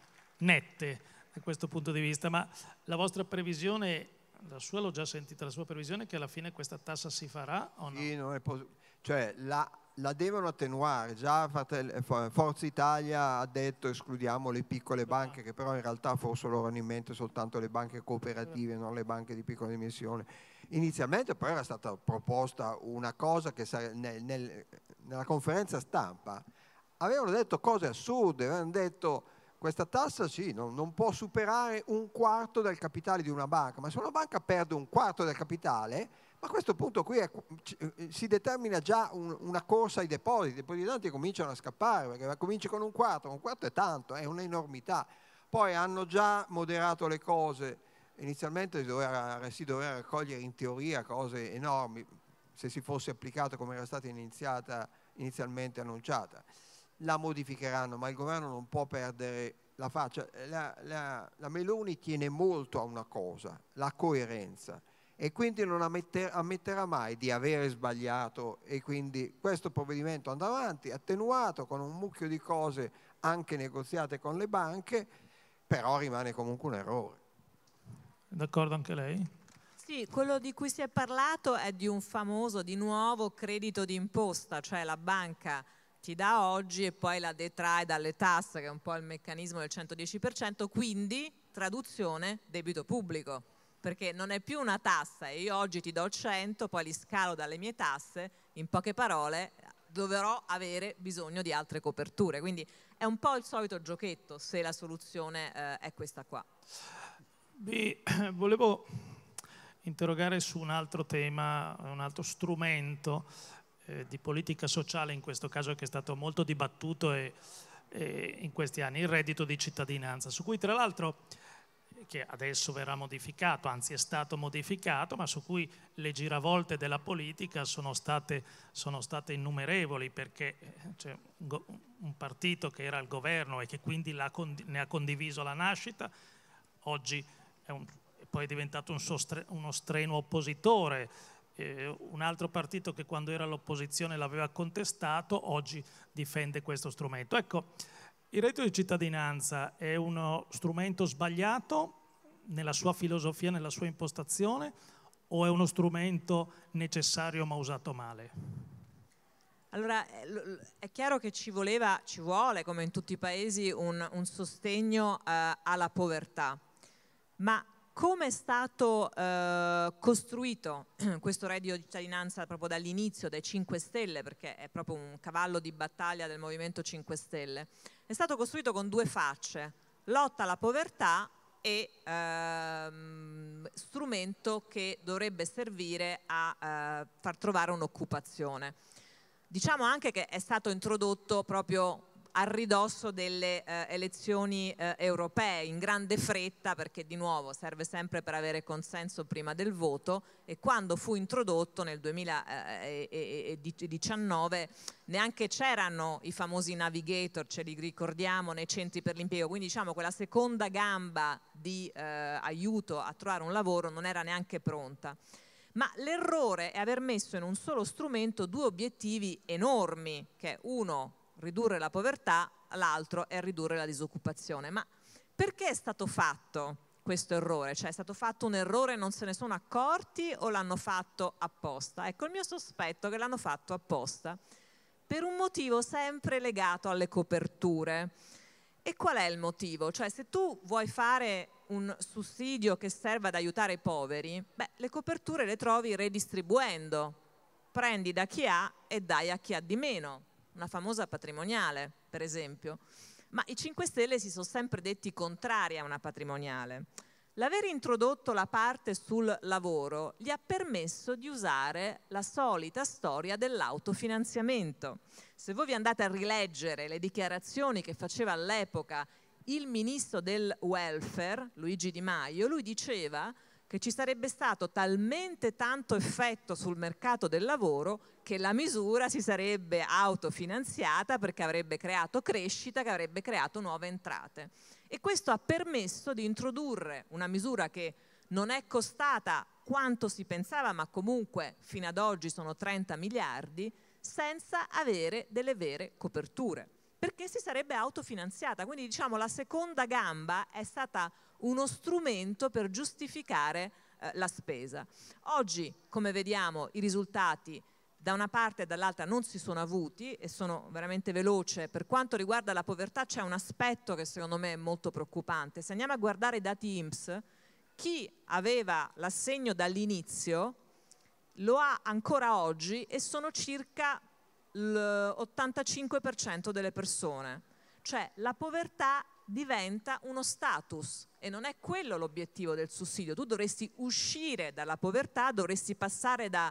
nette da questo punto di vista, ma la vostra previsione la sua l'ho già sentita, la sua previsione è che alla fine questa tassa si farà o no? Sì, non è pos- cioè la, la, devono attenuare, già eh, Forza Italia ha detto escludiamo le piccole ah. banche, che però in realtà forse loro hanno in mente soltanto le banche cooperative, non le banche di piccola dimensione. Inizialmente però era stata proposta una cosa che nel, nel, nella conferenza stampa avevano detto cose assurde, avevano detto questa tassa sì, non, non, può superare un quarto del capitale di una banca, ma se una banca perde un quarto del capitale, ma a questo punto qui è, eh, si determina già un, una corsa ai depositi, i depositanti cominciano a scappare, perché cominci con un quarto, un quarto è tanto, è un'enormità. Poi hanno già moderato le cose, inizialmente si doveva, si doveva raccogliere in teoria cose enormi, se si fosse applicata come era stata iniziata, inizialmente annunciata la modificheranno, ma il governo non può perdere la faccia. La, la, la Meloni tiene molto a una cosa, la coerenza, e quindi non ammetter, ammetterà mai di avere sbagliato e quindi questo provvedimento andrà avanti, attenuato con un mucchio di cose anche negoziate con le banche, però rimane comunque un errore. D'accordo anche lei? Sì, quello di cui si è parlato è di un famoso, di nuovo, credito d'imposta, cioè la banca ti dà oggi e poi la detrae dalle tasse, che è un po' il meccanismo del 110%, quindi traduzione debito pubblico, perché non è più una tassa e io oggi ti do 100, poi li scalo dalle mie tasse, in poche parole dovrò avere bisogno di altre coperture, quindi è un po' il solito giochetto se la soluzione eh, è questa qua. Vi volevo interrogare su un altro tema, un altro strumento eh, di politica sociale, in questo caso che è stato molto dibattuto e, e in questi anni, il reddito di cittadinanza, su cui tra l'altro che adesso verrà modificato, anzi è stato modificato, ma su cui le giravolte della politica sono state, sono state innumerevoli, perché eh, c'è un partito che era al governo e che quindi ne ha condiviso la nascita, oggi è un, poi è diventato un sostre, uno strenuo oppositore eh, un altro partito che quando era all'opposizione l'aveva contestato, oggi difende questo strumento. Ecco, il reddito di cittadinanza è uno strumento sbagliato nella sua filosofia, nella sua impostazione, o è uno strumento necessario ma usato male? Allora, eh, è chiaro che ci voleva, ci vuole, come in tutti i paesi, un, un sostegno eh, alla povertà, ma come è stato eh, costruito questo reddito di cittadinanza proprio dall'inizio, dai 5 Stelle, perché è proprio un cavallo di battaglia del Movimento 5 Stelle, è stato costruito con due facce, lotta alla povertà e ehm, strumento che dovrebbe servire a eh, far trovare un'occupazione. Diciamo anche che è stato introdotto proprio a ridosso delle eh, elezioni eh, europee in grande fretta perché di nuovo serve sempre per avere consenso prima del voto e quando fu introdotto nel 2019 eh, neanche c'erano i famosi navigator, ce li ricordiamo, nei centri per l'impiego, quindi diciamo quella seconda gamba di eh, aiuto a trovare un lavoro non era neanche pronta. Ma l'errore è aver messo in un solo strumento due obiettivi enormi, che è uno ridurre la povertà, l'altro è ridurre la disoccupazione. Ma perché è stato fatto questo errore? Cioè è stato fatto un errore e non se ne sono accorti o l'hanno fatto apposta? Ecco, il mio sospetto è che l'hanno fatto apposta per un motivo sempre legato alle coperture. E qual è il motivo? Cioè se tu vuoi fare un sussidio che serva ad aiutare i poveri, beh, le coperture le trovi redistribuendo, prendi da chi ha e dai a chi ha di meno una famosa patrimoniale, per esempio. Ma i 5 Stelle si sono sempre detti contrari a una patrimoniale. L'aver introdotto la parte sul lavoro gli ha permesso di usare la solita storia dell'autofinanziamento. Se voi vi andate a rileggere le dichiarazioni che faceva all'epoca il ministro del welfare, Luigi Di Maio, lui diceva che ci sarebbe stato talmente tanto effetto sul mercato del lavoro che la misura si sarebbe autofinanziata perché avrebbe creato crescita, che avrebbe creato nuove entrate. E questo ha permesso di introdurre una misura che non è costata quanto si pensava, ma comunque fino ad oggi sono 30 miliardi, senza avere delle vere coperture, perché si sarebbe autofinanziata. Quindi diciamo la seconda gamba è stata uno strumento per giustificare eh, la spesa. Oggi, come vediamo, i risultati da una parte e dall'altra non si sono avuti e sono veramente veloce. Per quanto riguarda la povertà c'è un aspetto che secondo me è molto preoccupante. Se andiamo a guardare i dati IMSS, chi aveva l'assegno dall'inizio lo ha ancora oggi e sono circa l'85% delle persone. Cioè la povertà diventa uno status e non è quello l'obiettivo del sussidio. Tu dovresti uscire dalla povertà, dovresti passare da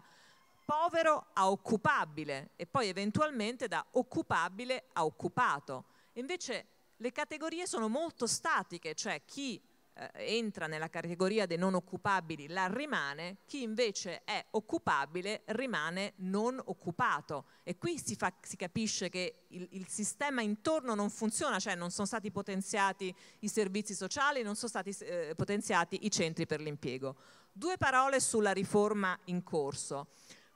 povero a occupabile e poi eventualmente da occupabile a occupato. Invece le categorie sono molto statiche, cioè chi eh, entra nella categoria dei non occupabili la rimane, chi invece è occupabile rimane non occupato e qui si, fa, si capisce che il, il sistema intorno non funziona, cioè non sono stati potenziati i servizi sociali, non sono stati eh, potenziati i centri per l'impiego. Due parole sulla riforma in corso.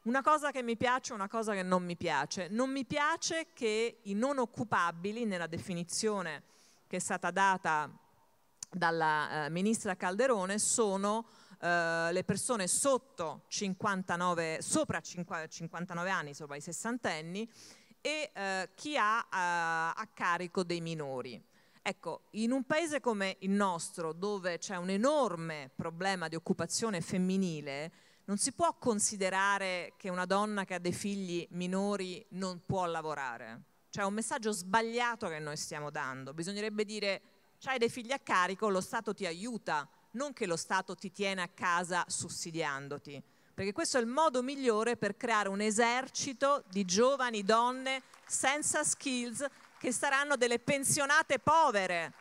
Una cosa che mi piace, una cosa che non mi piace. Non mi piace che i non occupabili, nella definizione che è stata data dalla eh, ministra Calderone sono eh, le persone 59, sopra 50, 59 anni, sopra i sessantenni, e eh, chi ha eh, a carico dei minori. Ecco, in un paese come il nostro, dove c'è un enorme problema di occupazione femminile, non si può considerare che una donna che ha dei figli minori non può lavorare. Cioè è un messaggio sbagliato che noi stiamo dando. Bisognerebbe dire hai dei figli a carico, lo Stato ti aiuta, non che lo Stato ti tiene a casa sussidiandoti. Perché questo è il modo migliore per creare un esercito di giovani donne senza skills che saranno delle pensionate povere.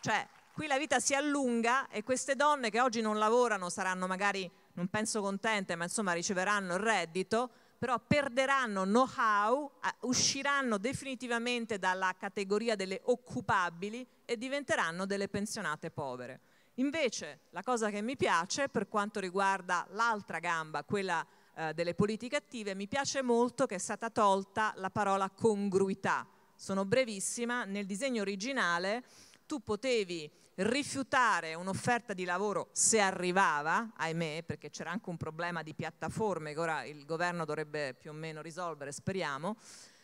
Cioè, qui la vita si allunga e queste donne che oggi non lavorano saranno magari, non penso contente, ma insomma riceveranno il reddito, però perderanno know-how, usciranno definitivamente dalla categoria delle occupabili e diventeranno delle pensionate povere. Invece la cosa che mi piace per quanto riguarda l'altra gamba, quella eh, delle politiche attive, mi piace molto che è stata tolta la parola congruità. Sono brevissima, nel disegno originale tu potevi rifiutare un'offerta di lavoro se arrivava, ahimè, perché c'era anche un problema di piattaforme che ora il governo dovrebbe più o meno risolvere, speriamo,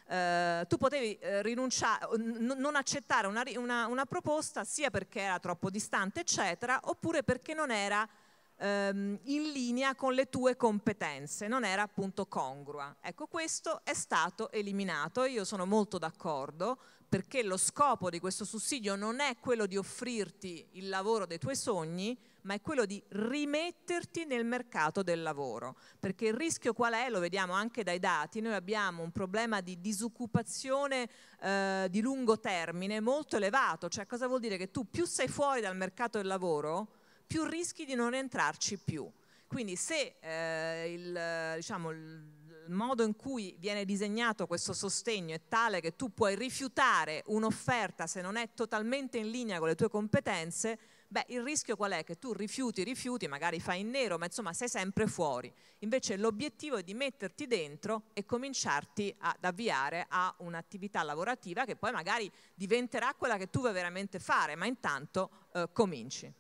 eh, tu potevi eh, rinunciare, non accettare una, una, una, proposta sia perché era troppo distante, eccetera, oppure perché non era ehm, in linea con le tue competenze, non era appunto congrua. Ecco, questo è stato eliminato e io sono molto d'accordo perché lo scopo di questo sussidio non è quello di offrirti il lavoro dei tuoi sogni, ma è quello di rimetterti nel mercato del lavoro. Perché il rischio qual è? Lo vediamo anche dai dati, noi abbiamo un problema di disoccupazione eh, di lungo termine molto elevato, cioè cosa vuol dire? Che tu più sei fuori dal mercato del lavoro, più rischi di non entrarci più. Quindi se eh, il, diciamo, il il modo in cui viene disegnato questo sostegno è tale che tu puoi rifiutare un'offerta se non è totalmente in linea con le tue competenze, beh, il rischio qual è? Che tu rifiuti, rifiuti, magari fai in nero, ma insomma sei sempre fuori. Invece l'obiettivo è di metterti dentro e cominciarti ad avviare a un'attività lavorativa che poi magari diventerà quella che tu vuoi veramente fare, ma intanto eh, cominci.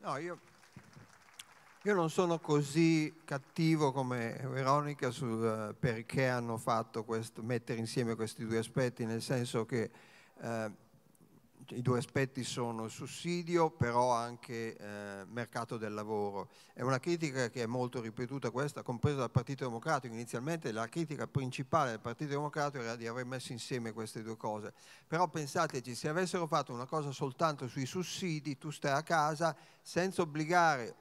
No, io io non sono così cattivo come Veronica sul eh, perché hanno fatto questo, mettere insieme questi due aspetti, nel senso che eh, i due aspetti sono sussidio, però anche eh, mercato del lavoro. È una critica che è molto ripetuta questa, compresa dal Partito Democratico. Inizialmente la critica principale del Partito Democratico era di aver messo insieme queste due cose. Però pensateci, se avessero fatto una cosa soltanto sui sussidi, tu stai a casa senza obbligare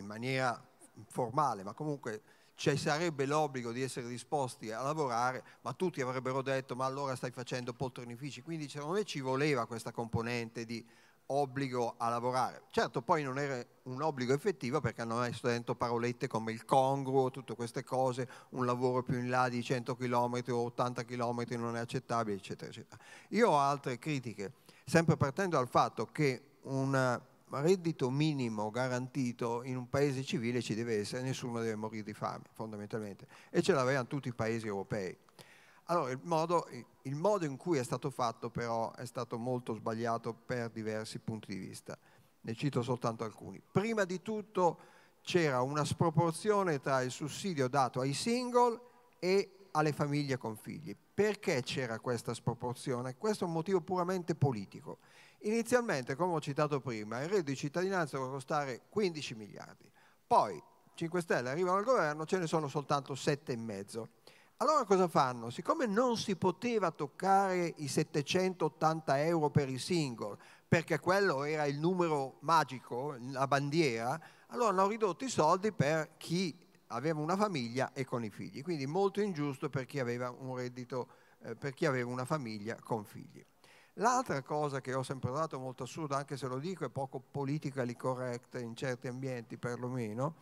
in maniera formale, ma comunque ci sarebbe l'obbligo di essere disposti a lavorare, ma tutti avrebbero detto ma allora stai facendo poltronifici, quindi secondo me ci voleva questa componente di obbligo a lavorare. Certo poi non era un obbligo effettivo perché hanno messo dentro parolette come il congruo, tutte queste cose, un lavoro più in là di 100 km o 80 km non è accettabile, eccetera, eccetera. Io ho altre critiche, sempre partendo dal fatto che una reddito minimo garantito in un paese civile ci deve essere, nessuno deve morire di fame fondamentalmente e ce l'avevano tutti i paesi europei. Allora il modo, il modo in cui è stato fatto però è stato molto sbagliato per diversi punti di vista, ne cito soltanto alcuni. Prima di tutto c'era una sproporzione tra il sussidio dato ai single e alle famiglie con figli. Perché c'era questa sproporzione? Questo è un motivo puramente politico Inizialmente, come ho citato prima, il reddito di cittadinanza doveva costare 15 miliardi, poi 5 Stelle arrivano al governo, ce ne sono soltanto 7,5. Allora cosa fanno? Siccome non si poteva toccare i 780 euro per i single, perché quello era il numero magico, la bandiera, allora hanno ridotto i soldi per chi aveva una famiglia e con i figli, quindi molto ingiusto per chi aveva un reddito, eh, per chi aveva una famiglia con figli. L'altra cosa che ho sempre dato molto assurda, anche se lo dico, è poco politically correct in certi ambienti perlomeno,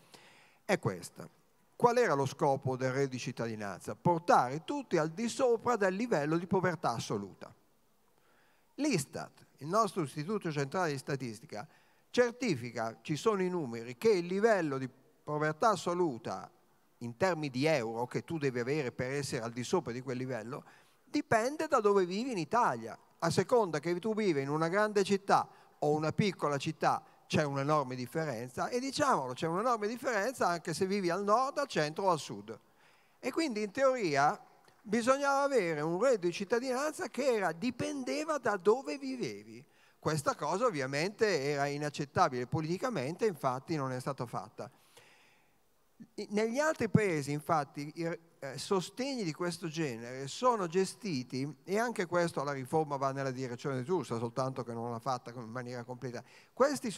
è questa. Qual era lo scopo del reddito di cittadinanza? Portare tutti al di sopra del livello di povertà assoluta. L'Istat, il nostro istituto centrale di statistica, certifica, ci sono i numeri, che il livello di povertà assoluta in termini di euro che tu devi avere per essere al di sopra di quel livello dipende da dove vivi in Italia. A seconda che tu vivi in una grande città o una piccola città, c'è un'enorme differenza e diciamolo, c'è un'enorme differenza anche se vivi al nord, al centro o al sud. E quindi in teoria bisognava avere un reddito di cittadinanza che era, dipendeva da dove vivevi. Questa cosa ovviamente era inaccettabile politicamente, infatti non è stata fatta. Negli altri paesi infatti eh, sostegni di questo genere sono gestiti, e anche questo la riforma va nella direzione giusta, soltanto che non l'ha fatta in maniera completa, questi,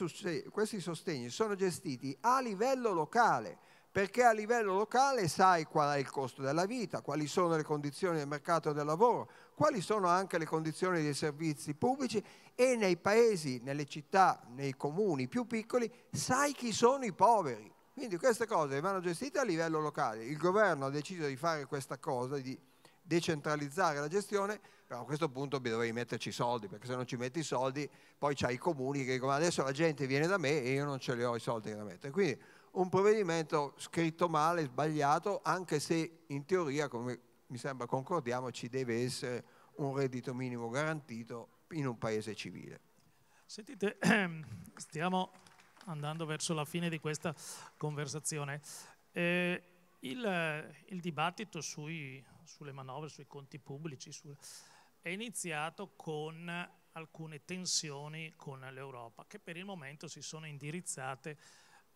questi sostegni sono gestiti a livello locale, perché a livello locale sai qual è il costo della vita, quali sono le condizioni del mercato del lavoro, quali sono anche le condizioni dei servizi pubblici e nei paesi, nelle città, nei comuni più piccoli sai chi sono i poveri quindi queste cose vanno gestite a livello locale. Il governo ha deciso di fare questa cosa, di decentralizzare la gestione, però a questo punto dovevi metterci i soldi, perché se non ci metti i soldi poi c'hai i comuni che dicono adesso la gente viene da me e io non ce li ho i soldi da mettere. Quindi un provvedimento scritto male, sbagliato, anche se in teoria, come mi sembra concordiamo, ci deve essere un reddito minimo garantito in un paese civile. Sentite, stiamo andando verso la fine di questa conversazione. Eh, il, eh, il, dibattito sui, sulle manovre, sui conti pubblici su, è iniziato con alcune tensioni con l'Europa che per il momento si sono indirizzate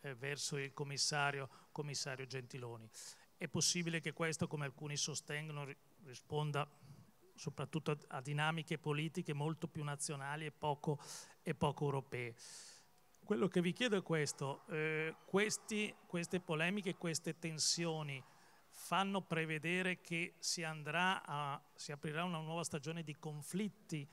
eh, verso il commissario, commissario Gentiloni. È possibile che questo, come alcuni sostengono, risponda soprattutto a dinamiche politiche molto più nazionali e poco, e poco europee. Quello che vi chiedo è questo, eh, questi, queste polemiche, queste tensioni fanno prevedere che si, a, si aprirà una nuova stagione di conflitti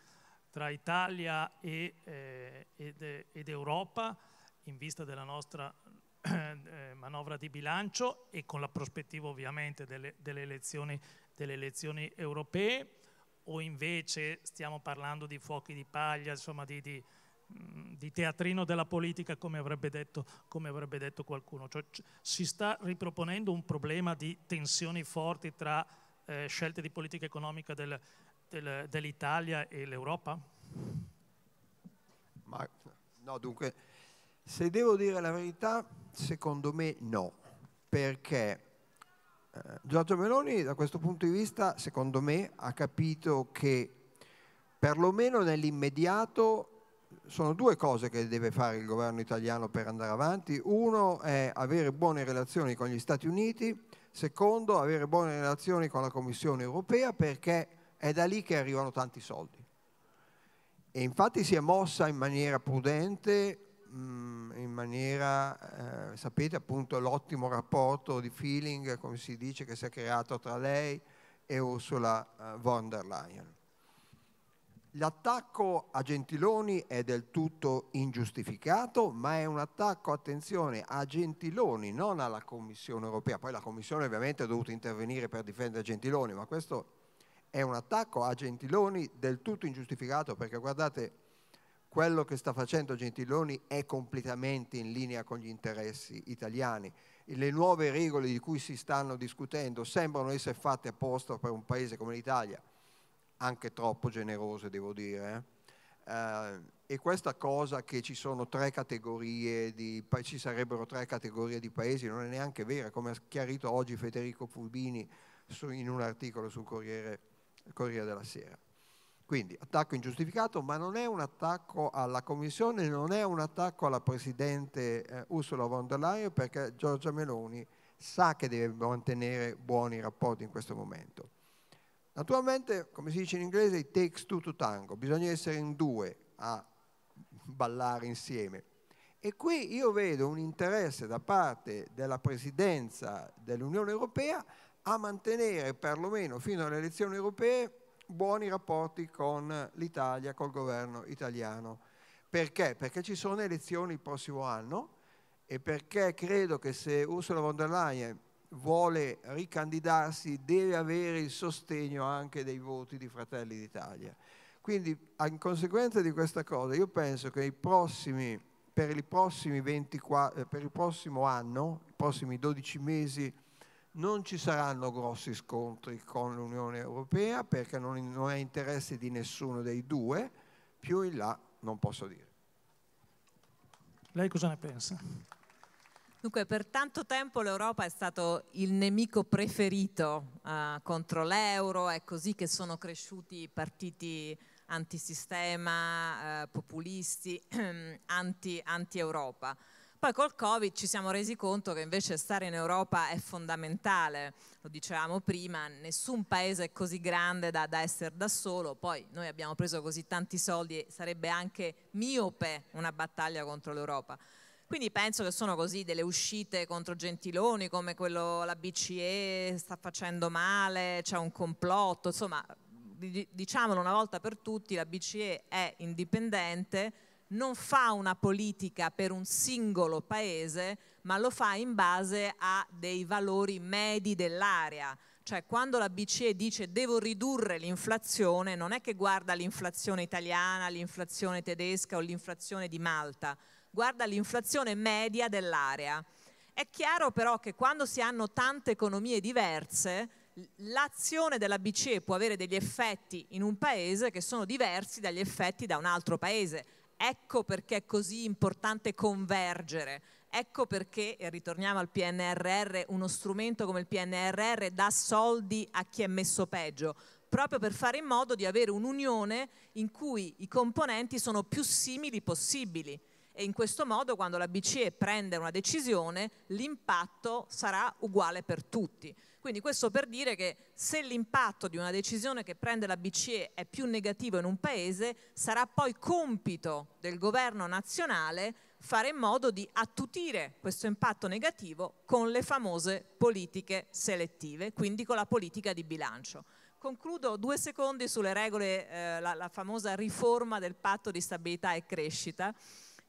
tra Italia e, eh, ed, ed, Europa in vista della nostra eh, manovra di bilancio e con la prospettiva ovviamente delle, delle, elezioni, delle elezioni europee o invece stiamo parlando di fuochi di paglia, insomma di, di Mm, di teatrino della politica, come avrebbe detto, come avrebbe detto qualcuno. Cioè, si sta riproponendo un problema di tensioni forti tra eh, scelte di politica economica del, del, dell'Italia e l'Europa? Ma, no, dunque, se devo dire la verità, secondo me no, perché eh, Giorgio Meloni da questo punto di vista, secondo me, ha capito che perlomeno nell'immediato sono due cose che deve fare il governo italiano per andare avanti. Uno è avere buone relazioni con gli Stati Uniti, secondo avere buone relazioni con la Commissione europea perché è da lì che arrivano tanti soldi. E infatti si è mossa in maniera prudente, mm, in maniera, eh, sapete appunto l'ottimo rapporto di feeling, come si dice, che si è creato tra lei e Ursula eh, von der Leyen. L'attacco a Gentiloni è del tutto ingiustificato, ma è un attacco, attenzione, a Gentiloni, non alla Commissione europea. Poi la Commissione ovviamente ha dovuto intervenire per difendere Gentiloni, ma questo è un attacco a Gentiloni del tutto ingiustificato, perché guardate, quello che sta facendo Gentiloni è completamente in linea con gli interessi italiani. Le nuove regole di cui si stanno discutendo sembrano essere fatte apposta per un paese come l'Italia anche troppo generose, devo dire. Eh. eh, e questa cosa che ci sono tre categorie di, ci sarebbero tre categorie di paesi non è neanche vera, come ha chiarito oggi Federico Fulbini su, in un articolo sul Corriere, Corriere della Sera. Quindi attacco ingiustificato, ma non è un attacco alla Commissione, non è un attacco alla Presidente eh, Ursula von der Leyen perché Giorgia Meloni sa che deve mantenere buoni rapporti in questo momento. Naturalmente, come si dice in inglese, it takes two to tango, bisogna essere in due a ballare insieme. E qui io vedo un interesse da parte della Presidenza dell'Unione Europea a mantenere perlomeno fino alle elezioni europee buoni rapporti con l'Italia, col governo italiano. Perché? Perché ci sono elezioni il prossimo anno e perché credo che se Ursula von der Leyen vuole ricandidarsi deve avere il sostegno anche dei voti di Fratelli d'Italia. Quindi in conseguenza di questa cosa io penso che prossimi, per, 24, eh, per, il prossimo anno, i prossimi 12 mesi, non ci saranno grossi scontri con l'Unione Europea perché non è interesse di nessuno dei due, più in là non posso dire. Lei cosa ne pensa? Dunque, per tanto tempo l'Europa è stato il nemico preferito eh, contro l'euro, è così che sono cresciuti i partiti antisistema, eh, populisti, anti, anti-Europa. Poi col Covid ci siamo resi conto che invece stare in Europa è fondamentale, lo dicevamo prima, nessun paese è così grande da, da essere da solo, poi noi abbiamo preso così tanti soldi e sarebbe anche miope una battaglia contro l'Europa. Quindi penso che sono così delle uscite contro Gentiloni, come quello la BCE sta facendo male, c'è un complotto, insomma diciamolo una volta per tutti, la BCE è indipendente, non fa una politica per un singolo paese, ma lo fa in base a dei valori medi dell'area. Cioè quando la BCE dice devo ridurre l'inflazione, non è che guarda l'inflazione italiana, l'inflazione tedesca o l'inflazione di Malta, guarda l'inflazione media dell'area. È chiaro però che quando si hanno tante economie diverse, l'azione della BCE può avere degli effetti in un paese che sono diversi dagli effetti da un altro paese. Ecco perché è così importante convergere. Ecco perché, e ritorniamo al PNRR, uno strumento come il PNRR dà soldi a chi è messo peggio, proprio per fare in modo di avere un'unione in cui i componenti sono più simili possibili e in questo modo quando la BCE prende una decisione l'impatto sarà uguale per tutti. Quindi questo per dire che se l'impatto di una decisione che prende la BCE è più negativo in un paese, sarà poi compito del governo nazionale fare in modo di attutire questo impatto negativo con le famose politiche selettive, quindi con la politica di bilancio. Concludo due secondi sulle regole, eh, la, la famosa riforma del patto di stabilità e crescita.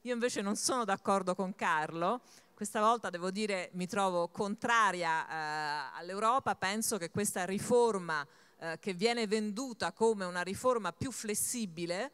Io invece non sono d'accordo con Carlo, questa volta devo dire mi trovo contraria eh, all'Europa, penso che questa riforma eh, che viene venduta come una riforma più flessibile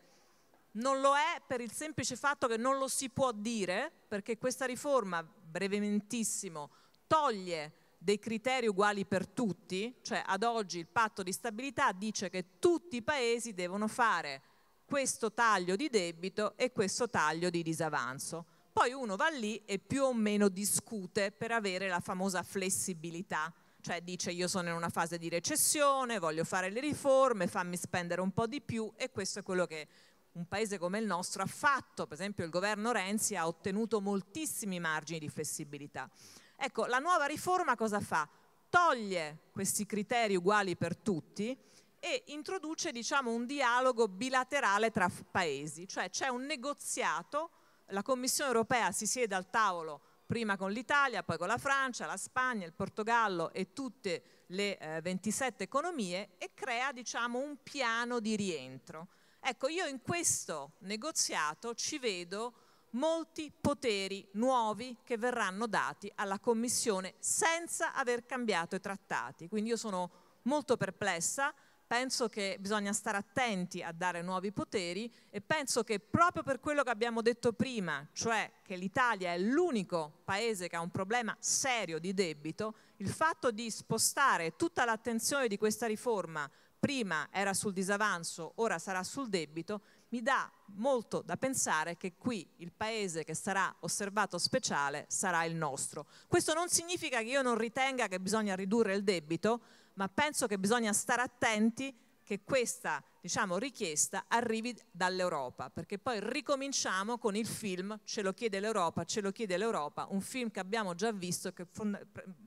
non lo è per il semplice fatto che non lo si può dire, perché questa riforma, brevementissimo, toglie dei criteri uguali per tutti, cioè ad oggi il patto di stabilità dice che tutti i paesi devono fare questo taglio di debito e questo taglio di disavanzo. Poi uno va lì e più o meno discute per avere la famosa flessibilità, cioè dice io sono in una fase di recessione, voglio fare le riforme, fammi spendere un po' di più e questo è quello che un paese come il nostro ha fatto, per esempio il governo Renzi ha ottenuto moltissimi margini di flessibilità. Ecco, la nuova riforma cosa fa? Toglie questi criteri uguali per tutti e introduce diciamo, un dialogo bilaterale tra paesi, cioè c'è un negoziato, la Commissione europea si siede al tavolo prima con l'Italia, poi con la Francia, la Spagna, il Portogallo e tutte le eh, 27 economie e crea diciamo, un piano di rientro. Ecco, io in questo negoziato ci vedo molti poteri nuovi che verranno dati alla Commissione senza aver cambiato i trattati. Quindi io sono molto perplessa penso che bisogna stare attenti a dare nuovi poteri e penso che proprio per quello che abbiamo detto prima, cioè che l'Italia è l'unico paese che ha un problema serio di debito, il fatto di spostare tutta l'attenzione di questa riforma, prima era sul disavanzo, ora sarà sul debito, mi dà molto da pensare che qui il paese che sarà osservato speciale sarà il nostro. Questo non significa che io non ritenga che bisogna ridurre il debito, ma penso che bisogna stare attenti che questa diciamo, richiesta arrivi dall'Europa, perché poi ricominciamo con il film Ce lo chiede l'Europa, ce lo chiede l'Europa, un film che abbiamo già visto, che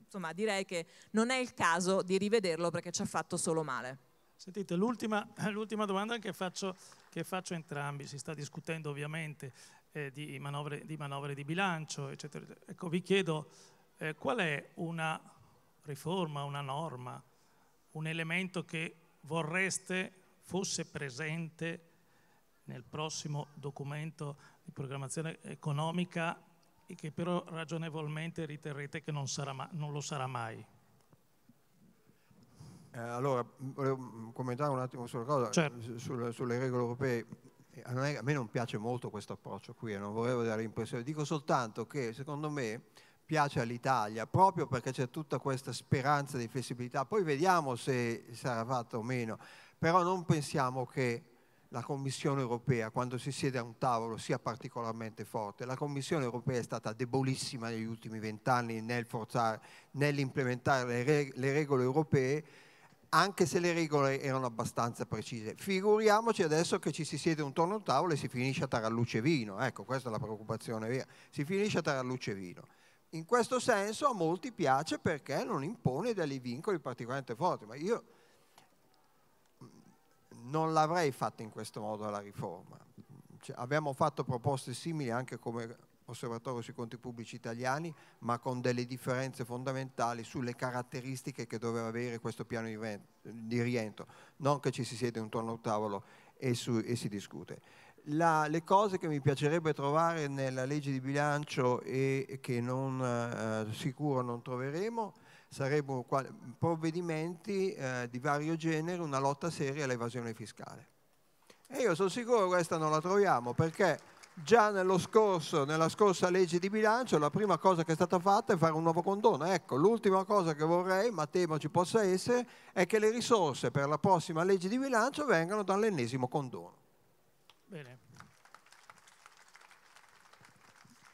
insomma, direi che non è il caso di rivederlo perché ci ha fatto solo male. Sentite, l'ultima, domanda che faccio, che faccio entrambi, si sta discutendo ovviamente eh, di, manovre, di, manovre, di bilancio, eccetera. Ecco, vi chiedo eh, qual è una riforma, una norma, un elemento che vorreste fosse presente nel prossimo documento di programmazione economica e che però ragionevolmente riterrete che non, sarà, non lo sarà mai? Eh, allora, volevo commentare un attimo sulla cosa, certo. sul, sulle regole europee. Eh, a me non piace molto questo approccio qui e eh, non vorrei dare l'impressione, dico soltanto che secondo me piace all'Italia, proprio perché c'è tutta questa speranza di flessibilità. Poi vediamo se sarà fatta o meno, però non pensiamo che la Commissione europea, quando si siede a un tavolo, sia particolarmente forte. La Commissione europea è stata debolissima negli ultimi vent'anni nel forzare, nell'implementare le, reg le regole europee, anche se le regole erano abbastanza precise. Figuriamoci adesso che ci si siede intorno a un tavolo e si finisce a taralluce vino, ecco questa è la preoccupazione vera, si finisce a taralluce vino. In questo senso a molti piace perché non impone dei vincoli particolarmente forti, ma io mm, non l'avrei fatta in questo modo la riforma. Cioè, abbiamo fatto proposte simili anche come Osservatorio sui conti pubblici italiani, ma con delle differenze fondamentali sulle caratteristiche che doveva avere questo piano di rientro, non che ci si siede intorno a un tavolo e, su, e si discute la, le cose che mi piacerebbe trovare nella legge di bilancio e che non, eh, sicuro non troveremo sarebbero provvedimenti eh, di vario genere, una lotta seria all'evasione fiscale. E io sono sicuro che questa non la troviamo perché già scorso, nella scorsa legge di bilancio la prima cosa che è stata fatta è fare un nuovo condono. Ecco, l'ultima cosa che vorrei, ma temo ci possa essere, è che le risorse per la prossima legge di bilancio vengano dall'ennesimo condono. Bene.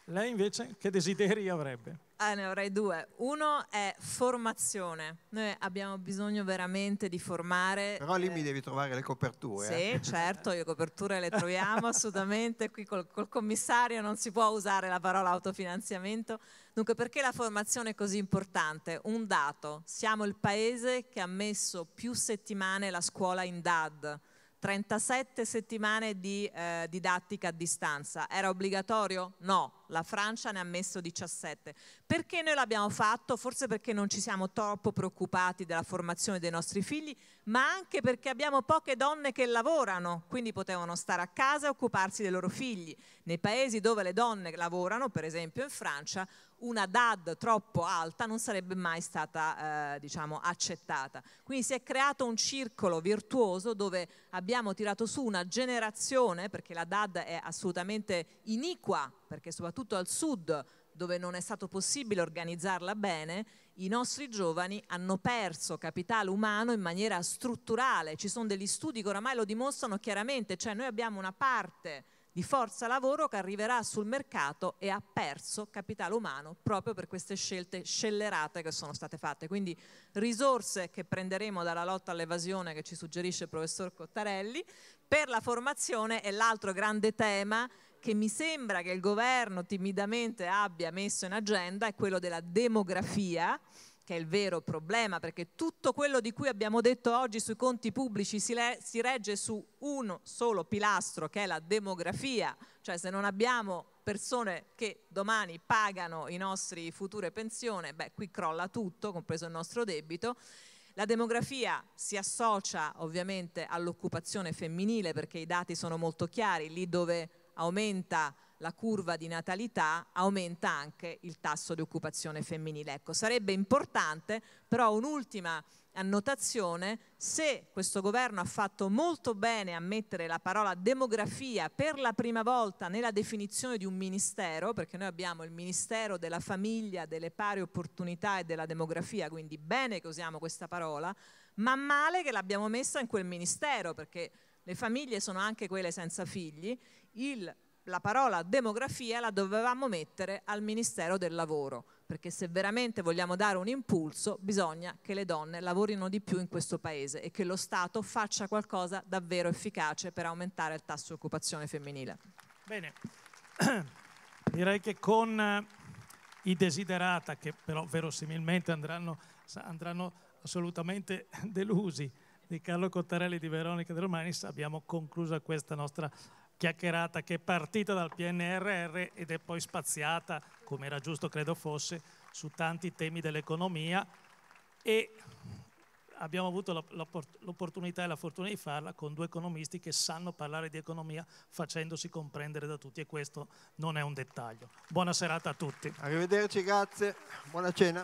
Lei invece che desideri avrebbe? Ah, ne avrei due. Uno è formazione. Noi abbiamo bisogno veramente di formare. Però lì eh, mi devi trovare le coperture. Sì, eh. certo, le coperture le troviamo assolutamente. Qui col, col, commissario non si può usare la parola autofinanziamento. Dunque, perché la formazione è così importante? Un dato, siamo il paese che ha messo più settimane la scuola in DAD 37 settimane di eh, didattica a distanza. Era obbligatorio? No la Francia ne ha messo 17. Perché noi l'abbiamo fatto? Forse perché non ci siamo troppo preoccupati della formazione dei nostri figli, ma anche perché abbiamo poche donne che lavorano, quindi potevano stare a casa e occuparsi dei loro figli. Nei paesi dove le donne lavorano, per esempio in Francia, una DAD troppo alta non sarebbe mai stata eh, diciamo, accettata. Quindi si è creato un circolo virtuoso dove abbiamo tirato su una generazione, perché la DAD è assolutamente iniqua, perché soprattutto soprattutto al sud dove non è stato possibile organizzarla bene, i nostri giovani hanno perso capitale umano in maniera strutturale. Ci sono degli studi che oramai lo dimostrano chiaramente, cioè noi abbiamo una parte di forza lavoro che arriverà sul mercato e ha perso capitale umano proprio per queste scelte scellerate che sono state fatte. Quindi risorse che prenderemo dalla lotta all'evasione che ci suggerisce il professor Cottarelli per la formazione è l'altro grande tema che mi sembra che il governo timidamente abbia messo in agenda è quello della demografia, che è il vero problema, perché tutto quello di cui abbiamo detto oggi sui conti pubblici si, si regge su uno solo pilastro, che è la demografia, cioè se non abbiamo persone che domani pagano i nostri future pensioni, beh qui crolla tutto, compreso il nostro debito. La demografia si associa ovviamente all'occupazione femminile perché i dati sono molto chiari, lì dove aumenta la curva di natalità, aumenta anche il tasso di occupazione femminile. Ecco, sarebbe importante però un'ultima annotazione, se questo governo ha fatto molto bene a mettere la parola demografia per la prima volta nella definizione di un ministero, perché noi abbiamo il Ministero della Famiglia, delle Pari Opportunità e della Demografia, quindi bene che usiamo questa parola, ma male che l'abbiamo messa in quel ministero, perché le famiglie sono anche quelle senza figli, il, la parola demografia la dovevamo mettere al Ministero del Lavoro, perché se veramente vogliamo dare un impulso bisogna che le donne lavorino di più in questo Paese e che lo Stato faccia qualcosa davvero efficace per aumentare il tasso di occupazione femminile. Bene, direi che con eh, i desiderata, che però verosimilmente andranno, andranno assolutamente delusi, di Carlo Cottarelli e di Veronica De Romanis abbiamo concluso questa nostra chiacchierata che è partita dal PNRR ed è poi spaziata, come era giusto credo fosse, su tanti temi dell'economia e abbiamo avuto l'opportunità e la fortuna di farla con due economisti che sanno parlare di economia facendosi comprendere da tutti e questo non è un dettaglio. Buona serata a tutti. Arrivederci, grazie, buona cena.